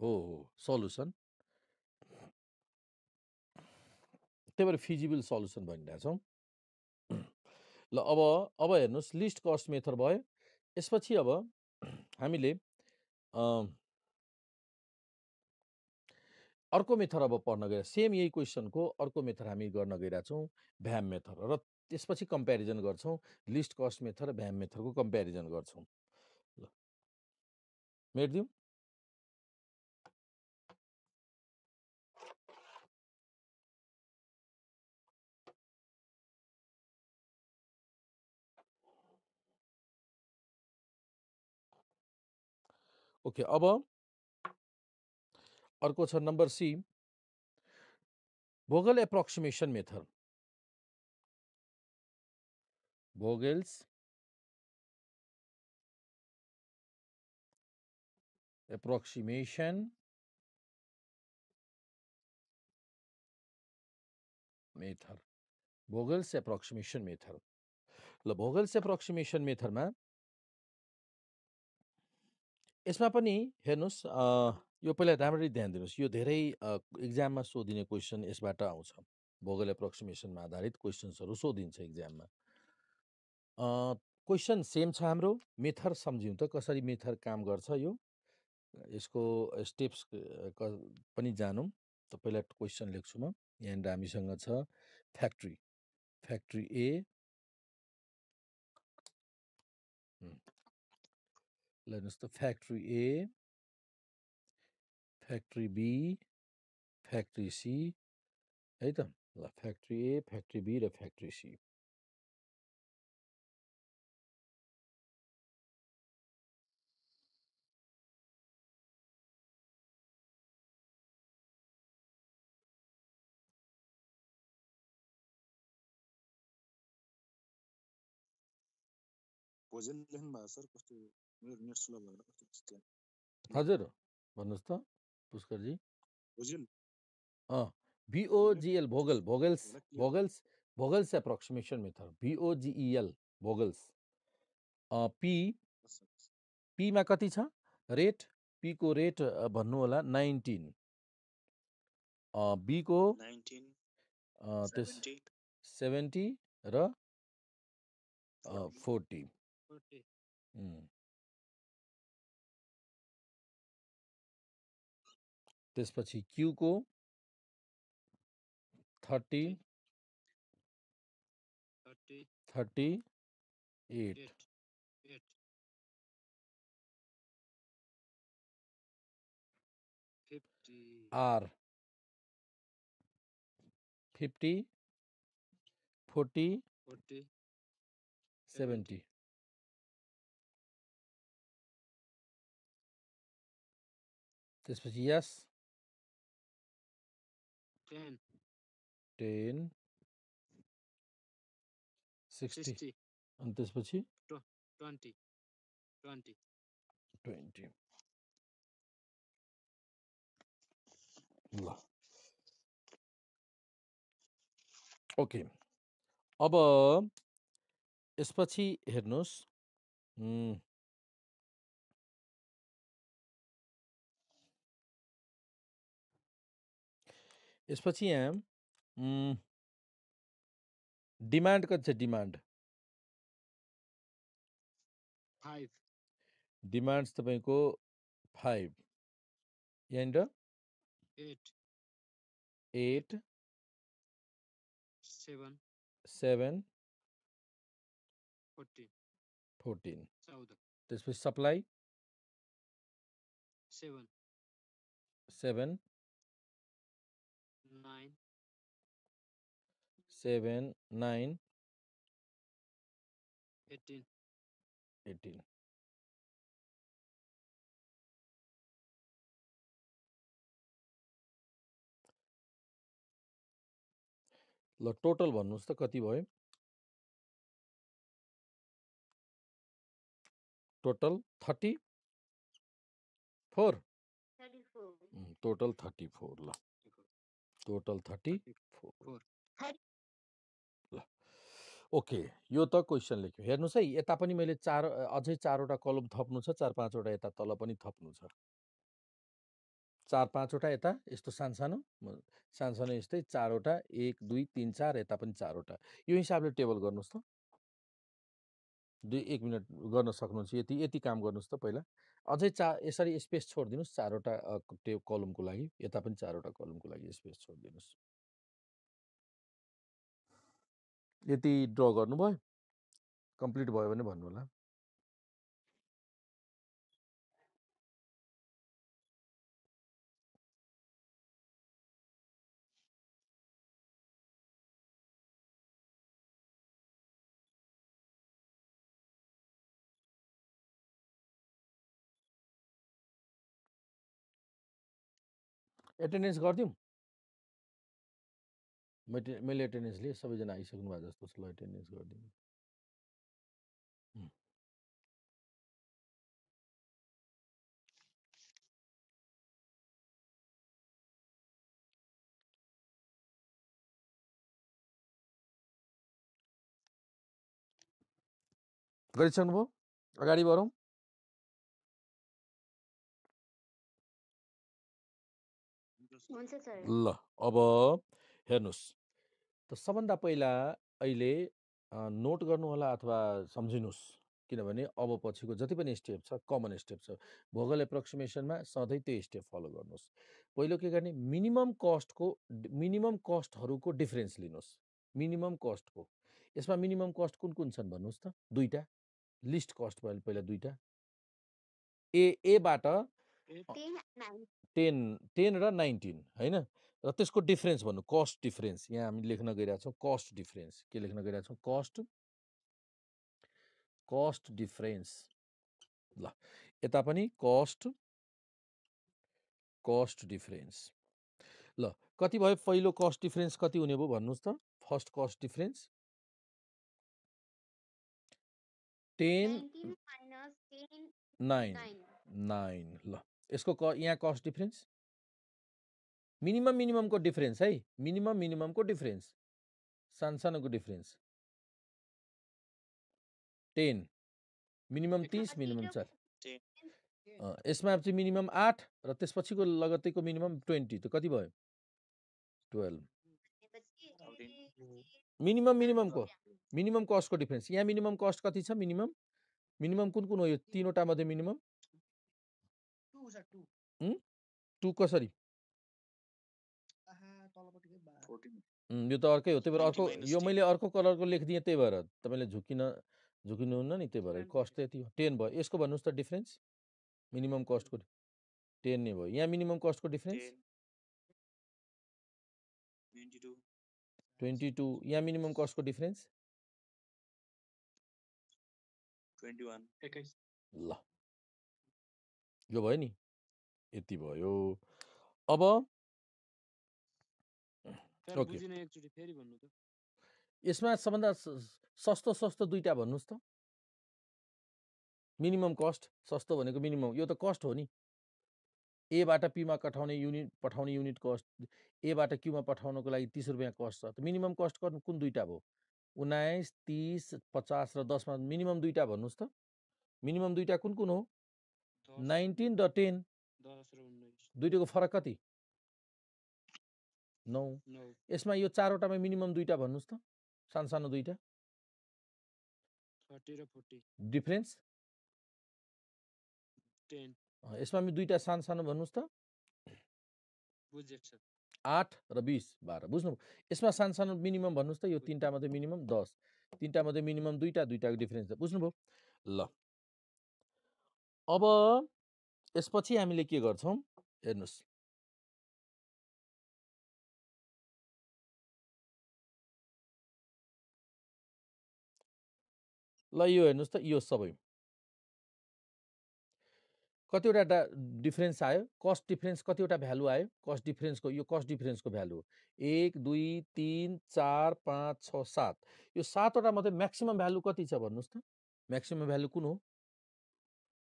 हो हो सल्युसन त्यही भएर फिजिबल सल्युसन भनिरहेछौँ ल अब अब हेर्नुहोस् लिस्ट कस्ट मेथड भयो यसपछि अब हामीले अर्को मेथड अब पढ्न गएर सेम यही क्वेसनको अर्को मेथड हामी गर्न गइरहेछौँ भ्याम मेथड र त्यसपछि कम्पेरिजन गर्छौँ लिस्ट कस्ट मेथड र भ्याम मेथडको कम्पेरिजन गर्छौँ ल मेटिदिउँ ओके okay, अब अर्को छ number C Vogel approximation method Vogel's approximation method Vogel's approximation method ल भोगल्स एप्रोक्सिमेसन मेथडमा यसमा पनि हेर्नुहोस् यो पहिला राम्ररी ध्यान दिनुहोस् यो धेरै इक्जाममा सोधिने क्वेसन यसबाट आउँछ भोगोल एप्रोक्सिमेसनमा आधारित क्वेसन्सहरू सोधिन्छ इक्जाममा क्वेसन सेम छ हाम्रो मेथड सम्झ्यौँ त कसरी मेथड काम गर्छ यो यसको स्टेप्स पनि जानौँ त पहिला क्वेसन लेख्छु म यहाँनिर हामीसँग छ फ्याक्ट्री फ्याक्ट्री ए ल हेर्नुहोस् त factory A factory B factory C है त ल फ्याक्ट्री ए फ्याक्ट्री बी र फ्याक्ट्री सी हजुर भन्नुहोस् त पुष्कर जी। भुजिल। हाँ, B O G L Vogel Vogel's Vogel's Vogel's approximation method B O G E L Vogel's. P P अच्छा, अच्छा। में कति रेट पी को रेट भन्न भन्नु होला 19। अ, बीको 19 र अ, त्यस पछि को thirty thirty eight are fifty forty seventy त्यसपछि यस टेन टेन सिक्सटी अनि त्यसपछि 20. ट्वेन्टी ट्वेन्टी ल ओके अब यसपछि हेर्नुहोस् यसपछि यहाँ डिमान्ड कति छ डिमान्ड डिमान्ड तपाईँको फाइभ यहाँनिर एट सेभेन सेभेन फोर्टिन त्यसपछि supply seven seven seven nine eighteen ल टोटल भन्नुहोस् त कति भयो total thirty four total thirty four ल टोटल थर्टी फोर ओके यो त क्वेसन लेख्यो हेर्नुहोस् है यता पनि मैले चार अझै चारवटा कलम थप्नु छ चार पाँचवटा यता तल पनि थप्नु छ चार पाँचवटा यता यस्तो सानसानो सानसानो यस्तै चारवटा एक दुई तिन चार यता पनि चारवटा यो हिसाबले टेबल गर्नुहोस् त दुई एक मिनट गर्न सक्नुहुन्छ यति यति काम गर्नुहोस् त पहिला अझै चा यसरी स्पेस छोडिदिनुहोस् चारवटा त्यो कलमको लागि यता पनि चारवटा कलमको लागि स्पेस छोडिदिनुहोस् यति ड्र गर्नुभयो कम्प्लिट भयो भने भन्नु होला एटेन्डेन्स गरिदिउँ मैले मैले एटेन्डेन्सले सबैजना आइसक्नु भएको जस्तो छ ल एटेन्डेन्स गरिदिनु गरिसक्नुभयो अगाडि बढौँ ल अब हेर्नुहोस् त सबभन्दा पहिला अहिले नोट गर्नुहोला अथवा सम्झिनुहोस् किनभने अब पछिको जति पनि स्टेप छ कमन स्टेप छ भोगल एप्रोक्सिमेसनमा सधैँ त्यो स्टेप फलो गर्नुहोस् पहिलो के गर्ने मिनिमम कस्टको मिनिमम कस्टहरूको डिफरेन्स लिनुहोस् मिनिमम कस्टको यसमा मिनिमम कस्ट कुन कुन छन् भन्नुहोस् त दुईवटा लिस्ट कस्ट भयो पहिला दुईवटा ए एबाट टेन टेन र नाइन्टिन होइन र त्यसको डिफरेन्स भन्नु कस्ट डिफरेन्स यहाँ हामी लेख्न गइरहेछौँ कस्ट डिफरेन्स के लेख्न गइरहेछौँ कस्ट कस्ट डिफरेन्स ल यता पनि कस्ट कस्ट डिफरेन्स ल कति भयो पहिलो कस्ट डिफरेन्स कति हुने भयो भन्नुहोस् त first cost difference ten nine nine ल यसको क यहाँ कस्ट डिफ्रेन्स मिनिमम मिनिममको डिफरेन्स है मिनिमम मिनिममको डिफरेन्स सानसानोको डिफरेन्स टेन मिनिमम तिस मिनिमम चार यसमा चाहिँ मिनिमम आठ र त्यसपछिको लगत्तैको मिनिमम ट्वेन्टी त कति भयो टुवेल्भ मिनिमम मिनिममको मिनिमम कस्टको डिफरेन्स यहाँ मिनिमम कस्ट कति छ मिनिमम मिनिमम कुन कुन हो यो तिनवटा मध्ये मिनिमम टु कसरी यो त अर्कै हो, त्यही भएर अर्को यो मैले अर्को कलरको लेखिदिएँ त्यही भएर तपाईँले झुकिन झुकिनुहुन्न नि त्यही भएर कस्ट त यति हो 10 भयो। यसको भन्नुहोस् त डिफरेन्स? मिनिमम कस्टको टेन नै भयो। यहाँ मिनिमम कस्टको डिफरेन्स? ट्वेन्टी 22 यहाँ मिनिमम कस्टको डिफरेन्स? ल। यो भयो नि? यति भयो। अब यसमा सबभन्दा सस्तो सस्तो दुइटा भन्नुहोस् त मिनिमम कस्ट सस्तो भनेको मिनिमम यो त कस्ट हो नि एबाट पीमा पठाउने युनिट पठाउने युनिट कस्ट एबाट क्युमा पठाउनको लागि तिस रुपियाँ कस्ट छ त मिनिमम कस्ट गर्नु कुन दुईवटा भयो उन्नाइस तिस पचास र दसमा मिनिमम दुईवटा भन्नुहोस् त मिनिमम दुईवटा कुन कुन हो नाइन्टिन र टेन दुइटाको फरक कति नौ यसमा यो चारवटामा मिनिमम दुईवटा भन्नुहोस् त सानो सानो दुईवटा डिफरेन्स यसमा पनि दुईवटा सानो सानो भन्नुहोस् त आठ र बिस बाह्र बुझ्नुभयो यसमा सानो सानो मिनिमम भन्नुहोस् त यो तिनवटा मात्रै मिनिमम दस तिनवटा मात्रै मिनिमम दुईवटा दुईवटाको डिफरेन्स बुझ्नुभयो ल अब यसपछि हामीले के गर्छौँ हेर्नुहोस् ल यो हेर्नुहोस् त यो सबै कतिवटा डा डिफ्रेन्स आयो कस्ट डिफ्रेन्स कतिवटा भ्यालु आयो कस्ट डिफ्रेन्सको यो कस्ट डिफ्रेन्सको भ्यालु एक दुई तिन चार पाँच छ सात यो सातवटा मात्रै म्याक्सिमम् भ्यालु कति छ भन्नुहोस् त म्याक्सिमम् भ्यालु कुन हो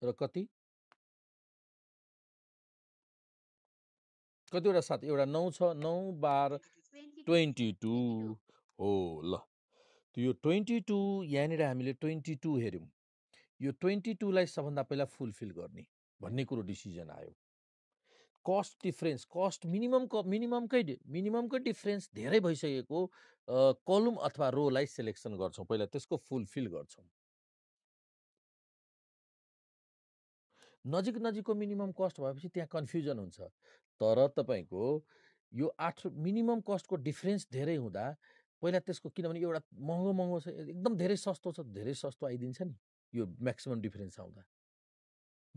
र कति कतिवटा सात एउटा नौ छ नौ बाह्र ट्वेन्टी टू हो ल त्यो टू यहाँनिर हामीले ट्वेन्टी टू हेऱ्यौँ यो ट्वेन्टी टूलाई सबभन्दा पहिला फुलफिल गर्ने भन्ने कुरो डिसिजन आयो कस्ट डिफ्रेन्स कस्ट मिनिमम क मिनिममकै मिनिममकै डिफ्रेन्स धेरै भइसकेको कलुम अथवा रोलाई सेलेक्सन गर्छौँ पहिला त्यसको फुलफिल गर्छौँ नजिक नजिकको मिनिमम कस्ट भएपछि त्यहाँ कन्फ्युजन हुन्छ तर तपाईँको यो आठ मिनिमम कस्टको डिफ्रेन्स धेरै हुँदा पहिला त्यसको किनभने एउटा महँगो महँगो छ एकदम धेरै सस्तो छ धेरै सस्तो आइदिन्छ नि यो म्याक्सिमम् डिफ्रेन्स आउँदा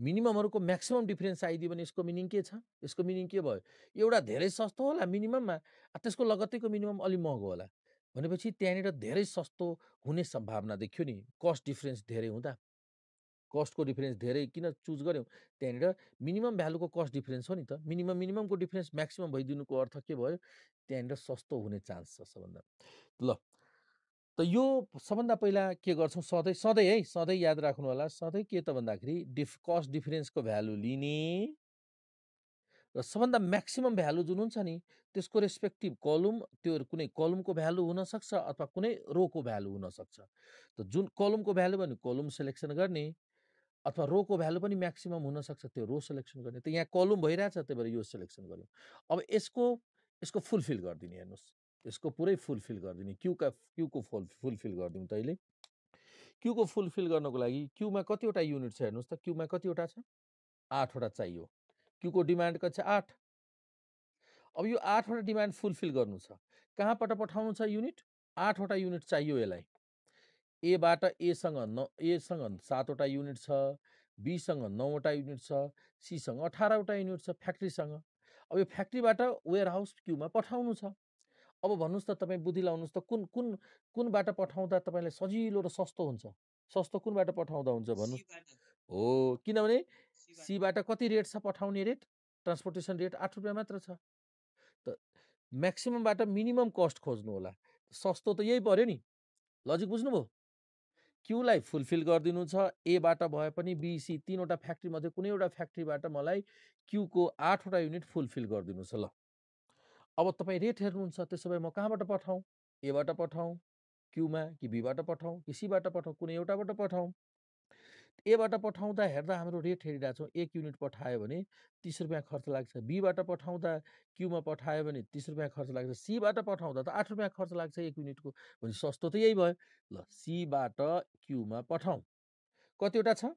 मिनिममहरूको म्याक्सिमम् डिफरेन्स आइदियो भने यसको मिनिङ के छ यसको मिनिङ के भयो एउटा धेरै सस्तो होला मिनिमममा त्यसको लगत्तैको मिनिमम अलिक महँगो होला भनेपछि त्यहाँनिर धेरै सस्तो हुने सम्भावना देखियो नि कस्ट डिफ्रेन्स धेरै हुँदा कस्टको डिफरेन्स धेरै किन चुज गऱ्यौँ त्यहाँनिर मिनिमम भ्यालुको कस्ट डिफरेन्स हो नि त मिनिमम मिनिममको डिफरेन्स म्याक्सिमम भइदिनुको अर्थ के भयो त्यहाँनिर सस्तो हुने चान्स छ सबभन्दा ल त यो सबभन्दा पहिला के गर्छौँ सधैँ सधैँ है सधैँ याद राख्नु होला सधैँ के त भन्दाखेरि डिफ कस्ट डिफरेन्सको भ्यालु लिने र सबभन्दा म्याक्सिमम भ्यालु जुन हुन्छ नि त्यसको रेस्पेक्टिभ कलुम त्यो कुनै कलुमको भ्यालु हुनसक्छ अथवा कुनै रोको भ्यालु हुनसक्छ त जुन कलुमको भ्यालु भने कलुम सेलेक्सन गर्ने अथवा रोको भ्यालु पनि म्याक्सिमम् हुनसक्छ त्यो रो सेलेक्सन गर्ने त यहाँ कलम भइरहेछ त्यही भएर यो सेलेक्सन गऱ्यौँ अब यसको यसको फुलफिल गरिदिने हेर्नुहोस् यसको पुरै फुलफिल गरिदिने क्युका क्युको फुल फुलफिल गरिदिउँ तैँले क्युको फुलफिल गर्नको लागि क्युमा कतिवटा युनिट छ हेर्नुहोस् त क्युमा कतिवटा छ आठवटा चाहियो क्युको डिमान्ड कति छ आठ अब यो आठवटा डिमान्ड फुलफिल गर्नु छ कहाँबाट पठाउनु छ युनिट आठवटा युनिट चाहियो यसलाई एबाट एसँग न एसँग सातवटा युनिट छ बीसँग नौवटा युनिट छ सीसँग अठारवटा युनिट छ फ्याक्ट्रीसँग अब यो फ्याक्ट्रीबाट वेयर हाउस क्युमा पठाउनु छ अब भन्नुहोस् त तपाईँ बुद्धि लाउनुहोस् त कुन कुन कुनबाट पठाउँदा तपाईँलाई सजिलो र सस्तो हुन्छ सस्तो कुनबाट पठाउँदा हुन्छ भन्नु हो किनभने सीबाट कति रेट छ पठाउने रेट ट्रान्सपोर्टेसन रेट आठ रुपियाँ मात्र छ त म्याक्सिममबाट मिनिमम कस्ट खोज्नु होला सस्तो त यही पऱ्यो नि लजिक बुझ्नुभयो क्युलाई फुलफिल गरिदिनु छ एबाट भए पनि बिसी तिनवटा फ्याक्ट्री मध्ये कुनै एउटा फ्याक्ट्रीबाट मलाई क्युको आठवटा युनिट फुलफिल गरिदिनुहोस् ल अब तपाईँ रेट हेर्नुहुन्छ त्यसो भए म कहाँबाट पठाउँ एबाट पठाउँ क्युमा कि बीबाट पठाउँ कि सीबाट पठाउँ कुनै एउटाबाट पठाउँ एबाट पठाउँदा हेर्दा हाम्रो रेट हेरिरहेको छौँ एक युनिट पठायो भने तिस रुपियाँ खर्च लाग्छ बीबाट पठाउँदा क्युमा पठायो भने तिस रुपियाँ खर्च लाग्छ सीबाट पठाउँदा त आठ रुपियाँ खर्च लाग्छ एक युनिटको भने सस्तो त यही भयो ल सीबाट क्युमा पठाउँ कतिवटा छ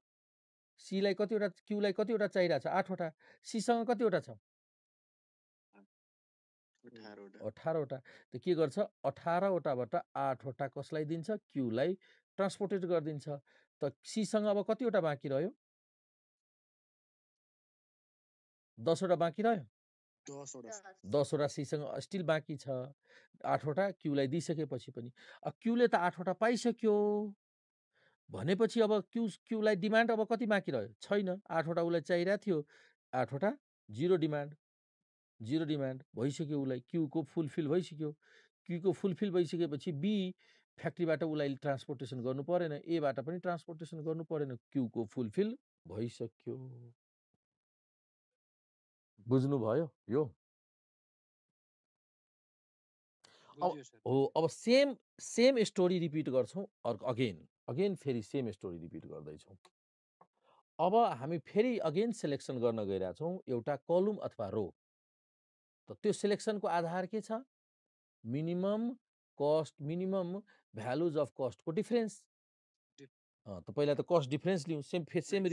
सीलाई कतिवटा क्युलाई कतिवटा चाहिरहेछ आठवटा सीसँग कतिवटा छ अठारवटा त के गर्छ अठारवटाबाट आठवटा कसलाई दिन्छ क्युलाई ट्रान्सपोर्टेड गरिदिन्छ त सीसँग अब कतिवटा बाँकी रह्यो दसवटा बाँकी रह्यो दसवटा सीसँग स्टिल बाँकी छ आठवटा क्युलाई दिइसकेपछि पनि क्युले त आठवटा पाइसक्यो भनेपछि अब क्यु क्युलाई डिमान्ड अब कति बाँकी रह्यो छैन आठवटा उसलाई चाहिरहेको थियो आठवटा जिरो डिमान्ड जिरो डिमान्ड भइसक्यो उसलाई क्युको फुलफिल भइसक्यो क्युको फुलफिल भइसकेपछि बी फ्याक्ट्रीबाट उसलाई ट्रान्सपोर्टेसन गर्नु परेन एबाट पनि ट्रान्सपोर्टेसन गर्नु परेन क्युको फुलफिल भइसक्यो बुझ्नुभयो यो अब हो अब सेम सेम स्टोरी रिपिट गर्छौँ अर्को अगेन अगेन फेरि सेम स्टोरी रिपिट गर्दैछौँ अब हामी फेरि अगेन सेलेक्सन गर्न गइरहेछौँ एउटा कलुम अथवा रो त त्यो सेलेक्सनको आधार के छ minimum cost minimum values of कस्टको डिफरेन्स त पहिला त कस्ट डिफरेन्स लिउँ सेम फे सेम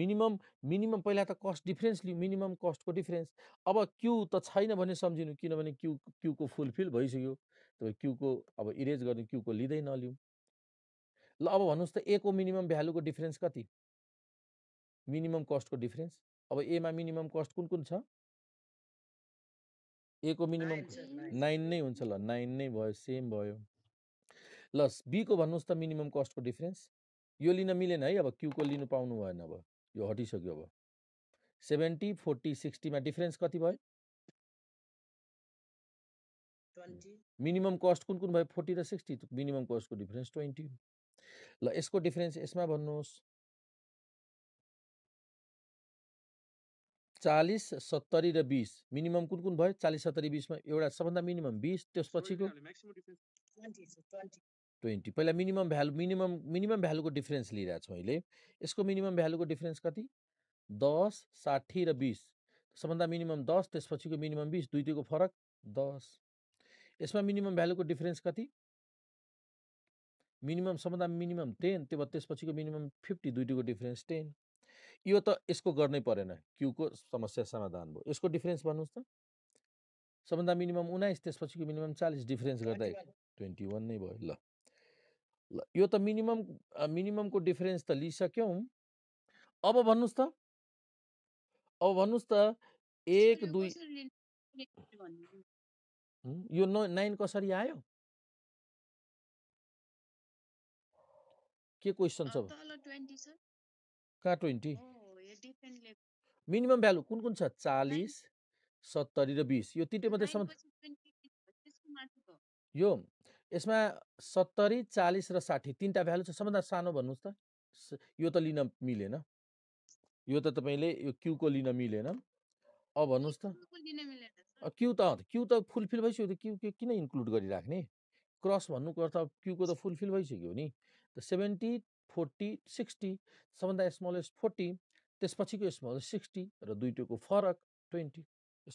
मिनिमम मिनिमम पहिला त कस्ट डिफरेन्स लिउँ मिनिमम कस्टको डिफरेन्स अब क्यु त छैन भने सम्झिनु किनभने क्यु क्युको फुलफिल भइसक्यो तपाईँ क्युको अब इरेज गर्ने क्युको लिँदै नलिउँ ल अब भन्नुहोस् त ए को मिनिमम भ्यालुको डिफरेन्स कति मिनिमम कस्टको डिफरेन्स अब एमा मिनिमम कस्ट कुन कुन छ ए को मिनिमम नाइन नै हुन्छ ल नाइन नै भयो सेम भयो ल बीको भन्नुहोस् त मिनिमम कस्टको डिफरेन्स यो लिन मिलेन है अब क्युको लिनु पाउनु भएन अब यो हटिसक्यो अब सेभेन्टी फोर्टी सिक्सटीमा डिफ्रेन्स कति भयो मिनिमम कस्ट कुन कुन भयो फोर्टी र सिक्सटी मिनिमम कस्टको डिफरेन्स ट्वेन्टी ल यसको डिफरेन्स यसमा भन्नुहोस् चालिस सत्तरी र बिस मिनिमम कुन कुन भयो चालिस सत्तरी बिसमा एउटा सबभन्दा मिनिमम बिस त्यसपछिको ट्वेन्टी पहिला मिनिमम भ्यालु मिनिमम मिनिमम भ्यालुको डिफरेन्स लिइरहेको छु मैले यसको मिनिमम भ्यालुको डिफरेन्स कति दस साठी र बिस सबभन्दा मिनिमम दस त्यसपछिको मिनिमम बिस दुई फरक दस यसमा मिनिमम भ्यालुको डिफरेन्स कति मिनिमम सबभन्दा मिनिमम टेन त्यो त्यसपछिको मिनिमम फिफ्टी दुई दुईको टेन यो त यसको गर्नै परेन क्युको समस्या समाधान भयो यसको डिफरेन्स भन्नुहोस् त सबभन्दा मिनिमम उन्नाइस त्यसपछिको मिनिमम चालिस डिफरेन्स गर्दा ट्वेन्टी वान नै भयो ल ल यो त मिनिमम मिनिममको डिफरेन्स त लिइसक्यौँ अब भन्नुहोस् त अब भन्नुहोस् त एक दुई यो नाइन कसरी आयो के क्वेसन छ कहाँ ट्वेन्टी मिनिमम भ्यालु कुन कुन छ चालिस सत्तरी र बिस यो तिनटै मात्रै सम्म यो यसमा सत्तरी चालिस र साठी तिनवटा भ्यालु छ सबभन्दा सानो भन्नुहोस् त यो त लिन मिलेन यो त तपाईँले यो क्युको लिन मिलेन अब भन्नुहोस् त क्यु त क्यु त फुलफिल भइसक्यो त क्यु किन इन्क्लुड गरिराख्ने क्रस भन्नुको अर्थ क्युको त फुलफिल भइसक्यो नि त सेभेन्टी फोर्टी सिक्सटी सबभन्दा स्मलेस्ट फोर्टी त्यसपछिको स्मल सिक्सटी र दुइटैको फरक ट्वेन्टी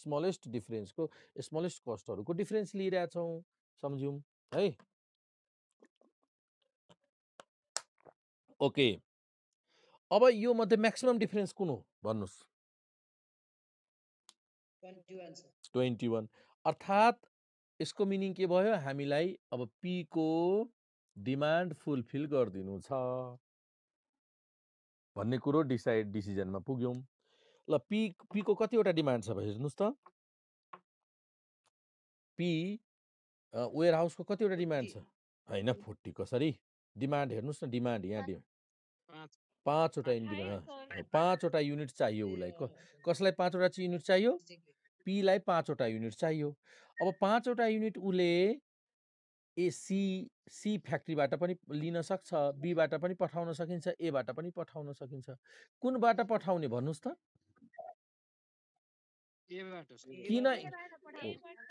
स्मलेस्ट डिफरेन्सको स्मलेस्ट कस्टहरूको डिफरेन्स लिइरहेछौँ सम्झौँ है ओके अब यो मध्ये म्याक्सिमम डिफरेन्स कुन हो भन्नुहोस् ट्वेन्टी वान अर्थात् यसको मिनिङ के भयो हामीलाई अब पीको डिमान्ड फुलफिल गरिदिनु छ भन्ने कुरो डिसाइड डिसिजनमा पुग्यौँ ल पी पीको कतिवटा डिमान्ड छ भाइ हेर्नुहोस् त पी वेयर हाउसको कतिवटा डिमान्ड छ होइन फोर्टी कसरी डिमान्ड हेर्नुहोस् न डिमान्ड यहाँ दिउँ पाँचवटा युनिट पाँचवटा युनिट चाहियो उसलाई कसलाई पाँचवटा युनिट चाहियो पीलाई पाँचवटा युनिट चाहियो अब पाँचवटा युनिट उसले ए सी सी फ्याक्ट्रीबाट पनि लिन सक्छ बीबाट पनि पठाउन सकिन्छ एबाट पनि पठाउन सकिन्छ कुनबाट पठाउने भन्नुहोस् त किन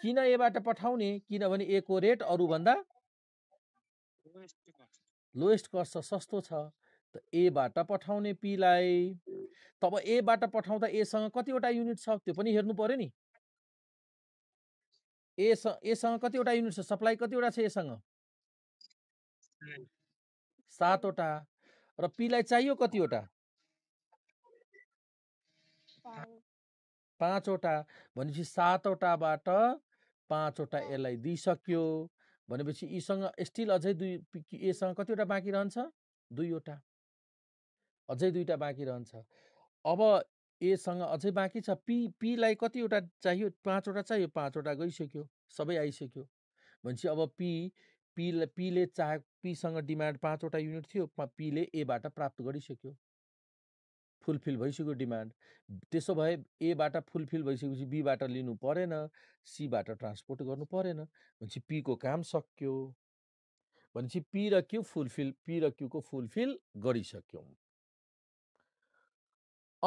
किन एबाट पठाउने किनभने एको रेट अरूभन्दा लोएस्ट कस्ट छ सस्तो छ त एबाट पठाउने पीलाई तब एबाट पठाउँदा एसँग कतिवटा युनिट छ त्यो पनि हेर्नु पऱ्यो नि एस एसँग कतिवटा युनिट छ सप्लाई कतिवटा छ एसँग सातवटा र पीलाई चाहियो कतिवटा पाँचवटा भनेपछि सातवटाबाट पाँचवटा यसलाई दिइसक्यो भनेपछि यीसँग स्टिल अझै दुई एसँग कतिवटा बाँकी रहन्छ दुईवटा अझै दुईवटा बाँकी रहन्छ अब एसँग अझै बाँकी छ पी पीलाई कतिवटा चाहियो पाँचवटा चाहियो पाँचवटा गइसक्यो सबै आइसक्यो भनेपछि अब पी पीलाई पीले चाह पीसँग डिमान्ड पाँचवटा युनिट थियो पीले एबाट प्राप्त गरिसक्यो फुलफिल भइसक्यो डिमान्ड त्यसो भए एबाट फुलफिल भइसकेपछि बीबाट लिनु परेन सीबाट ट्रान्सपोर्ट गर्नु परेन भनेपछि पीको काम सक्यो भनेपछि पी र क्यु फुलफिल पी र क्युको फुलफिल गरिसक्यौँ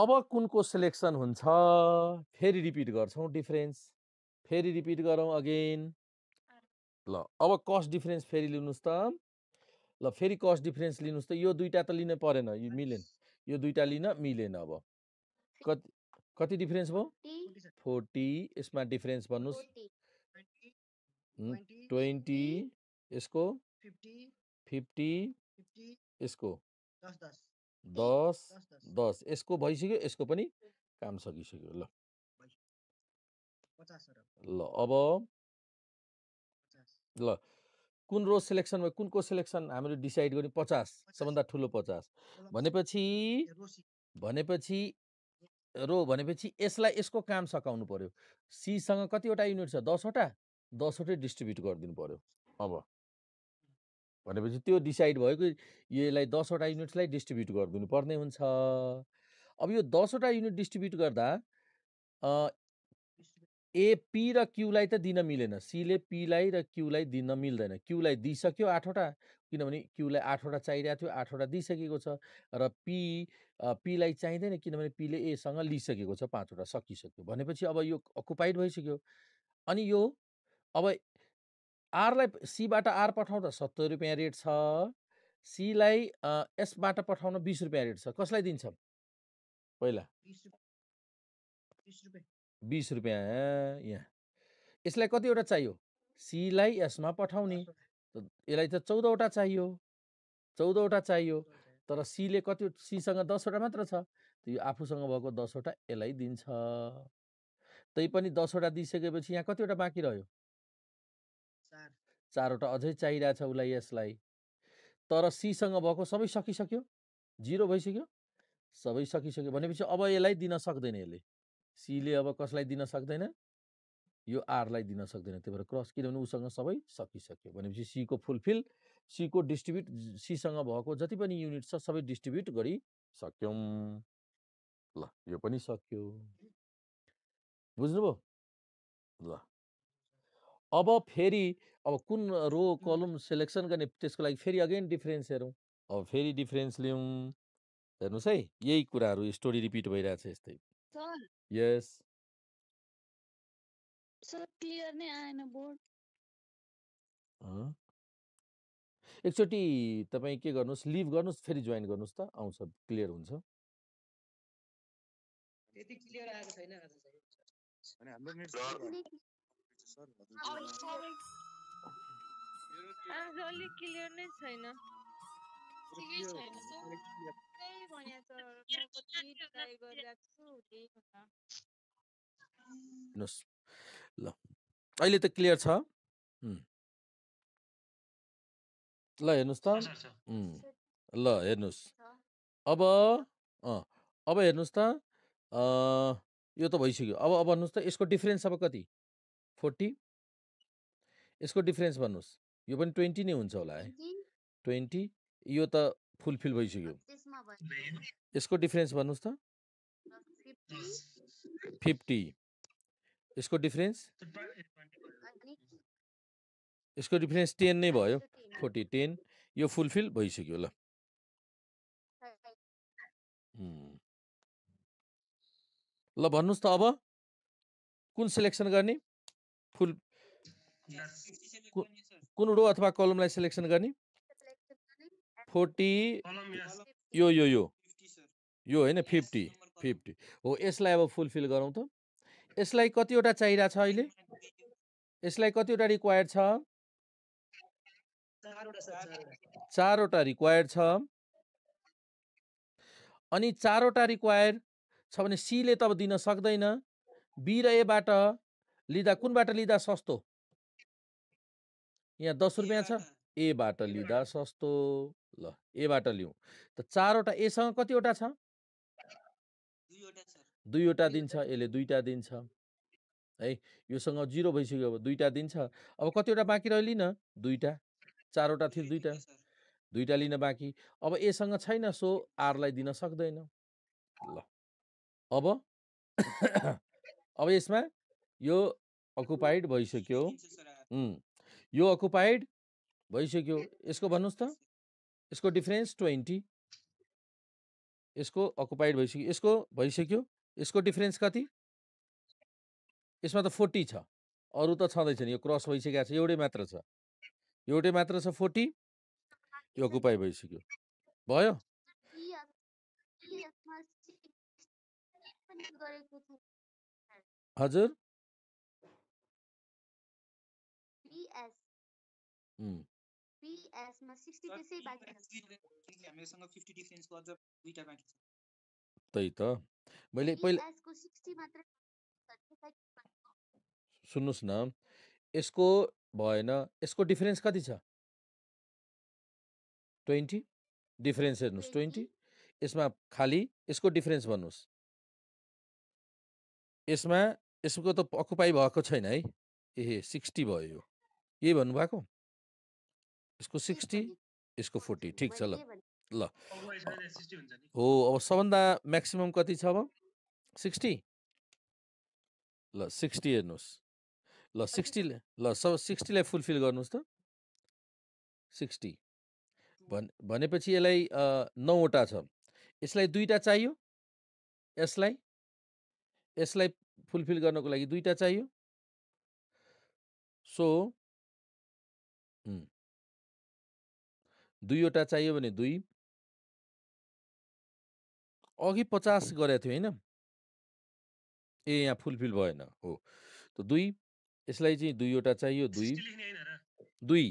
अब कुनको सेलेक्सन हुन्छ फेरि रिपिट गर्छौँ डिफ्रेन्स फेरि रिपिट गरौँ अगेन ल अब कस्ट डिफ्रेन्स फेरि लिनुहोस् त ल फेरि कस्ट डिफरेन्स लिनुहोस् त यो दुइटा त लिनै परेन यो मिलेन यो दुइटा लिन मिलेन अब कति कति डिफ्रेन्स भयो फोर्टी यसमा डिफ्रेन्स भन्नुहोस् ट्वेन्टी यसको फिफ्टी यसको दस दस यसको भइसक्यो यसको पनि काम सकिसक्यो ल ल अब ल कुन रो सेलेक्सनमा कुनको सेलेक्सन हामीले डिसाइड गर्ने पचास सबभन्दा ठुलो पचास भनेपछि भनेपछि रो भनेपछि यसलाई यसको काम सकाउनु पर्यो सीसँग कतिवटा युनिट छ दसवटा दसवटै डिस्ट्रिब्युट गरिदिनु पर्यो अब भनेपछि त्यो डिसाइड भयो कि यसलाई दसवटा युनिट्सलाई डिस्ट्रिब्युट गरिदिनु पर्ने हुन्छ अब यो दसवटा युनिट डिस्ट्रिब्युट गर्दा ए पी र क्युलाई त दिन मिलेन सीले पीलाई र क्युलाई दिन मिल्दैन क्युलाई दिइसक्यो आठवटा किनभने क्युलाई आठवटा चाहिरहेको थियो आठवटा दिइसकेको छ र पी पीलाई चाहिँदैन किनभने पीले एसँग लिइसकेको छ पाँचवटा सकिसक्यो भनेपछि अब यो अकुपाइड भइसक्यो अनि यो अब आरलाई सीबाट आर पठाउँदा सत्तर रुपियाँ रेट छ सीलाई यसबाट पठाउन बिस रुपियाँ रेट छ कसलाई दिन्छ पहिला बिस रुपियाँ यहाँ यसलाई कतिवटा चाहियो सीलाई यसमा पठाउने यसलाई त चौधवटा चाहियो चौधवटा चाहियो तर सीले कति सीसँग दसवटा मात्र छ यो आफूसँग भएको दसवटा यसलाई दिन्छ तै पनि दसवटा दिइसकेपछि यहाँ कतिवटा बाँकी रह्यो चारवटा अझै चाहिरहेछ उसलाई यसलाई तर सीसँग भएको सबै सकिसक्यो जिरो भइसक्यो सबै सकिसक्यो भनेपछि अब यसलाई दिन सक्दैन यसले सीले अब कसलाई दिन सक्दैन यो आरलाई दिन सक्दैन त्यही भएर क्रस किनभने उसँग सबै सकिसक्यो भनेपछि सीको फुलफिल सीको डिस्ट्रिब्युट सीसँग भएको जति पनि युनिट छ सबै डिस्ट्रिब्युट गरिसक्यौँ ल यो पनि सक्यो बुझ्नुभयो ल अब फेरि अब कुन रो कलम सेलेक्सन गर्ने त्यसको लागि फेरि अगेन डिफरेन्स हेरौँ अब फेरि डिफरेन्स लिउँ हेर्नुहोस् है यही कुराहरू स्टोरी रिपिट भइरहेछ यस्तै यस क्लियर नै आएन बोर्ड एकचोटि तपाईँ के गर्नुहोस् लिभ गर्नुहोस् फेरि जोइन गर्नुहोस् त आउँछ क्लियर हुन्छ त्यति क्लियर आएको छैन आज ल अहिले त क्लियर छ ल हेर्नुहोस् त ल हेर्नुहोस् अब अब हेर्नुहोस् त यो त भइसक्यो अब अब भन्नुहोस् त यसको डिफरेन्स अब कति फोर्टी यसको डिफरेन्स भन्नुहोस् यो पनि ट्वेन्टी नै हुन्छ होला है ट्वेन्टी यो त फुलफिल भइसक्यो यसको डिफरेन्स भन्नुहोस् त फिफ्टी यसको डिफरेन्स यसको डिफरेन्स टेन नै भयो फोर्टी टेन यो फुलफिल भइसक्यो ल ल भन्नुहोस् त अब कुन सेलेक्सन गर्ने फुल कुन रो अथवा कलमलाई सेलेक्सन गर्ने फोर्टी यो यो यो यो होइन फिफ्टी फिफ्टी हो यसलाई अब फुलफिल गरौँ त यसलाई कतिवटा चाहिरहेको छ अहिले यसलाई कतिवटा रिक्वायर्ड छ चारवटा रिक्वायर्ड छ अनि चारवटा रिक्वायर छ भने सीले त अब दिन सक्दैन बी र एबाट लिँदा कुनबाट लिँदा सस्तो यहाँ दस रुपियाँ छ एबाट लिँदा सस्तो ल एबाट लिउँ त चारवटा एसँग कतिवटा छ दुईवटा दिन्छ यसले दुईवटा दिन्छ है योसँग जिरो भइसक्यो अब दुईवटा दिन्छ अब कतिवटा बाँकी रह्यो लिन दुईवटा चारवटा थियो दुईवटा दुईवटा लिन बाँकी अब एसँग छैन सो आरलाई दिन सक्दैन ल अब अब यसमा यो अकुपाइड भइसक्यो यो अकुपाइड भइसक्यो यसको भन्नुहोस् त यसको डिफरेन्स ट्वेन्टी यसको अकुपाइड भइसक्यो यसको भइसक्यो यसको डिफरेन्स कति यसमा त फोर्टी छ अरू त छँदैछ नि यो क्रस भइसकेको छ एउटै मात्र छ एउटै मात्र छ फोर्टी यो अकुपाई भइसक्यो भयो हजुर त्यही त मैले सुन्नुहोस् न यसको भएन यसको डिफरेन्स कति छ ट्वेन्टी डिफरेन्स हेर्नुहोस् ट्वेन्टी यसमा खालि यसको डिफरेन्स भन्नुहोस् यसमा यसको त अकुपाई भएको छैन है ए सिक्सटी भयो यो यही भन्नुभएको यसको सिक्सटी यसको फोर्टी ठिक छ ल ल हो अब सबभन्दा म्याक्सिमम् कति छ अब सिक्सटी ल सिक्सटी हेर्नुहोस् ल सिक्सटी ल सब सिक्सटीलाई फुलफिल गर्नुहोस् त सिक्सटी भनेपछि यसलाई नौवटा छ यसलाई दुईवटा चाहियो यसलाई यसलाई फुलफिल गर्नको लागि दुईवटा चाहियो सो so, दुईवटा चाहियो भने दुई अघि पचास गरेको थियो होइन ए यहाँ फुलफिल भएन हो त दुई यसलाई चाहिँ दुईवटा चाहियो दुई दुई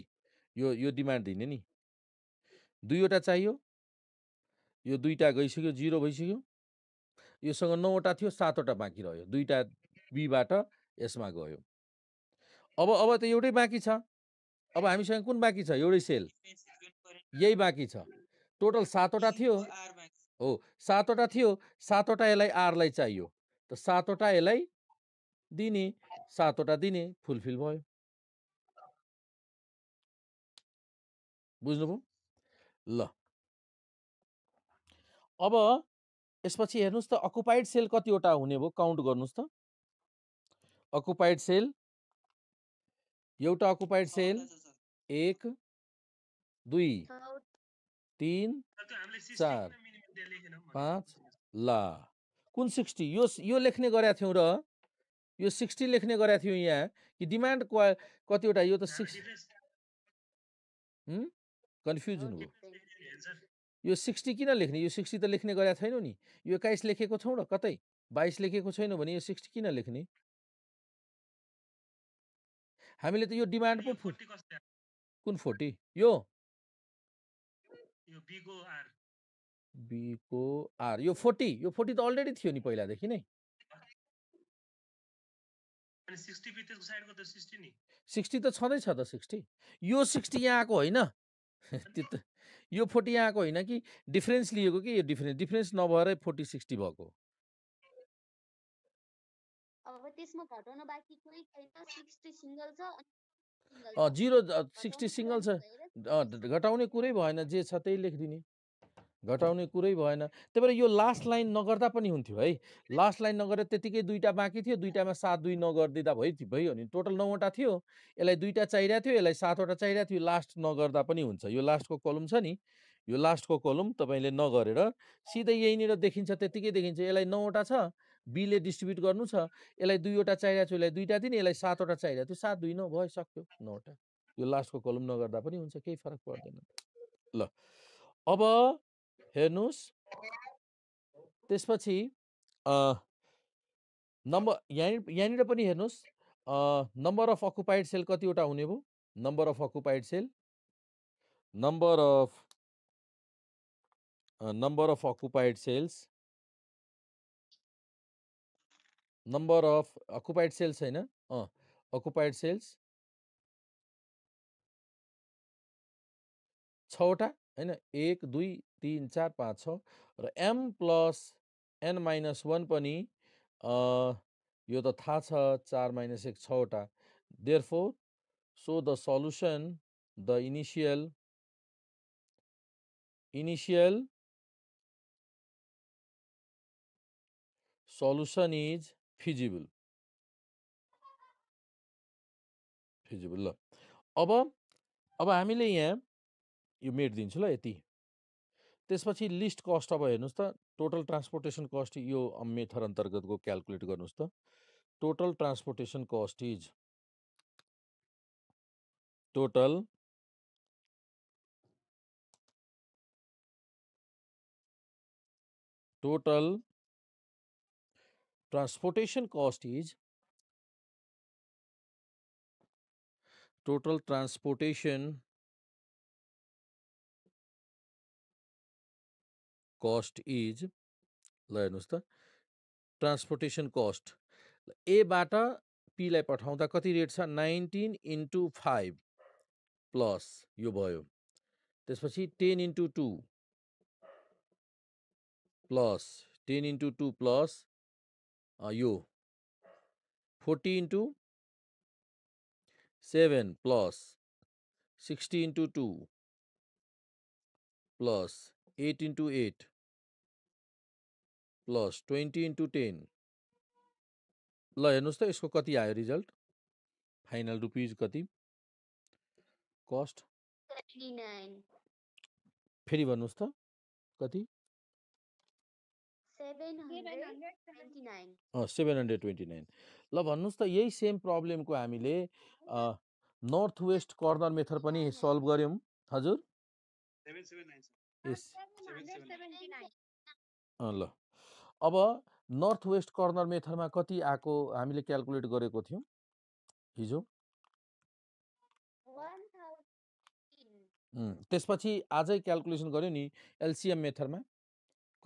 यो यो डिमान्ड दिने नि दुईवटा चाहियो यो दुईवटा गइसक्यो जिरो भइसक्यो योसँग नौवटा थियो सातवटा बाँकी रह्यो दुईवटा बीबाट यसमा गयो अब अब त एउटै बाँकी छ अब हामीसँग कुन बाँकी छ एउटै सेल यही बाँकी छ टोटल सातवटा थियो हो सातवटा थियो सातवटा यसलाई आरलाई चाहियो त सातवटा यसलाई दिने सातवटा दिने फुलफिल भयो बुझ्नुभयो ल अब यसपछि हेर्नुहोस् त अकुपाइड सेल कतिवटा हुने भयो काउन्ट गर्नुहोस् त अकुपाइड सेल एउटा अकुपाइड सेल एक दुई तिन चार पाँच ल कुन सिक्सटी यो यो लेख्ने गरेका थियौँ र यो सिक्सटी लेख्ने गरेका थियौँ यहाँ कि डिमान्ड कतिवटा यो त सिक्स कन्फ्युज हुनुभयो यो सिक्सटी किन लेख्ने यो सिक्सटी त लेख्ने गरेका छैनौँ नि यो एक्काइस लेखेको छौँ र कतै बाइस लेखेको छैनौँ भने यो सिक्सटी किन लेख्ने हामीले त यो डिमान्ड पो कुन फोर्टी यो बीको यो फोर्टी यो त अलरेडी थियो नि पहिलादेखि नै सिक्सटी त छँदैछ त यो यहाँ आएको होइन यो फोर्टी यहाँ आएको होइन कि डिफरेन्स लिएको कि यो डिफरेन्स डिफरेन्स नभएरै फोर्टी सिक्सटी भएको अब त्यसमा घटाउन कोही छैन छ अनि जिरो सिक्सटी सिङ्गल छ घटाउने कुरै भएन जे छ त्यही लेखिदिने घटाउने कुरै भएन त्यही भएर यो लास्ट लाइन नगर्दा पनि हुन्थ्यो है लास्ट लाइन नगरेर त्यतिकै दुईवटा बाँकी थियो दुईवटामा सात दुई नगरिदिँदा भइ भइयो नि टोटल नौवटा थियो यसलाई दुईवटा चाहिरहेको थियो यसलाई सातवटा चाहिरहेको थियो लास्ट नगर्दा पनि हुन्छ यो लास्टको कलम छ नि यो लास्टको कलम तपाईँले नगरेर सिधै यहीँनिर देखिन्छ त्यतिकै देखिन्छ यसलाई नौवटा छ बिले डिस्ट्रिब्युट गर्नु छ यसलाई दुईवटा चाहिरहेको छु यसलाई दुईवटा दिने यसलाई सातवटा चाहिरहेको थियो सात दुई नौ भयो सक्यो नौवटा यो लास्टको कलम नगर्दा पनि हुन्छ केही फरक पर्दैन ल अब हेर्नुहोस् त्यसपछि नम्बर यहाँनिर यहाँनिर पनि हेर्नुहोस् नम्बर अफ अकुपाइड सेल कतिवटा हुने भयो number of occupied cell number of number of occupied cells number of occupied cells होइन अँ अकुपाइड सेल्स छवटा होइन एक दुई तिन चार पाँच छ र M plus N minus one पनि यो त थाहा छ चार माइनस एक छवटा there four so the solution the initial initial solution is feasible feasible ल अब अब हामीले यहाँ यो मेट दिन्छु ल यति त्यसपछि लिस्ट कस्ट अब हेर्नुहोस् त टोटल ट्रान्सपोर्टेसन कस्ट यो मेथड अन्तर्गतको क्यालकुलेट गर्नुहोस् त total transportation cost is total total transportation cost is total transportation cost is हेर्नुहोस् त ट्रान्सपोर्टेसन कस्ट एबाट पीलाई पठाउँदा कति रेट छ इंटू फाइव प्लस यो भयो त्यसपछि ten into two plus ten into two plus यो forty into seven plus sixty into two plus eight into eight plus twenty into ten ल हेर्नुहोस् त यसको कति आयो रिजल्ट फाइनल रुपिज कति कस्ट फेरि भन्नुहोस् त कति 729 सेभेन हन्ड्रेड ट्वेन्टी नाइन ल भन्नुहोस् त यही सेम प्रब्लमको हामीले नर्थ वेस्ट कर्नर मेथड पनि सल्भ गऱ्यौँ हजुर ल अब नर्थ वेस्ट कर्नर मेथडमा कति आएको हामीले क्यालकुलेट गरेको थियौँ हिजो त्यसपछि आजै क्यालकुलेसन गऱ्यौँ नि एलसिएम मेथडमा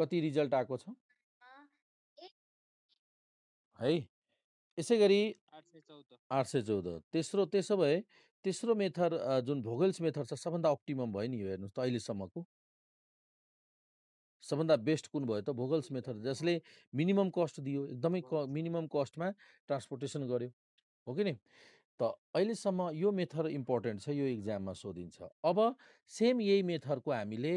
कति रिजल्ट आएको छ है यसै गरी आठ सय चौध तेस्रो त्यसो भए तेस्रो मेथड जुन भोगेल्स मेथड छ सबभन्दा अप्टिमम भयो नि यो हेर्नुहोस् त अहिलेसम्मको सबभन्दा बेस्ट कुन भयो त भोगल्स मेथड जसले मिनिमम कस्ट दियो एकदमै क मिनिमम कस्टमा ट्रान्सपोर्टेसन गर्यो हो कि नि त अहिलेसम्म यो मेथड इम्पोर्टेन्ट छ यो इक्जाममा सोधिन्छ अब सेम यही मेथडको हामीले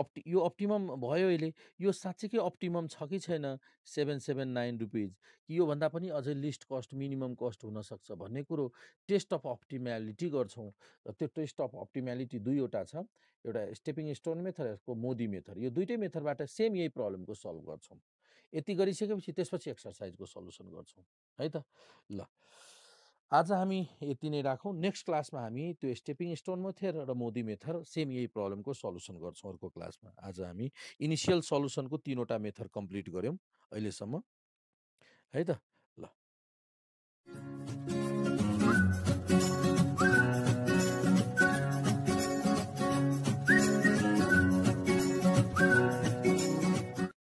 अप्टि यो अप्टिमम भयो अहिले, यो साँच्चिकै अप्टिमम छ कि छैन? सेभेन सेभेन नाइन रुपिज कि योभन्दा पनि अझै लिस्ट कस्ट मिनिमम कस्ट हुनसक्छ भन्ने कुरो टेस्ट अफ अप्टिम्यालिटी गर्छौँ र त्यो टेस्ट अफ अप्टिम्यालिटी दुईवटा छ। एउटा स्टेपिङ स्टोन मेथड, अर्को मोदी मेथड। यो दुइटै मेथडबाट सेम यही प्रब्लमको सल्भ गर्छौँ। यति गरिसकेपछि त्यसपछि एक्सर्साइजको सल्युसन गर्छौँ। है त? ल। आज हामी यति नै राखौँ नेक्स्ट क्लासमा हामी त्यो स्टेपिङ स्टोन मेथड र मोदी मेथड सेम यही प्रब्लमको सल्युसन गर्छौँ अर्को क्लासमा आज हामी इनिसियल सल्युसनको तिनवटा मेथड कम्प्लिट गऱ्यौँ अहिलेसम्म है त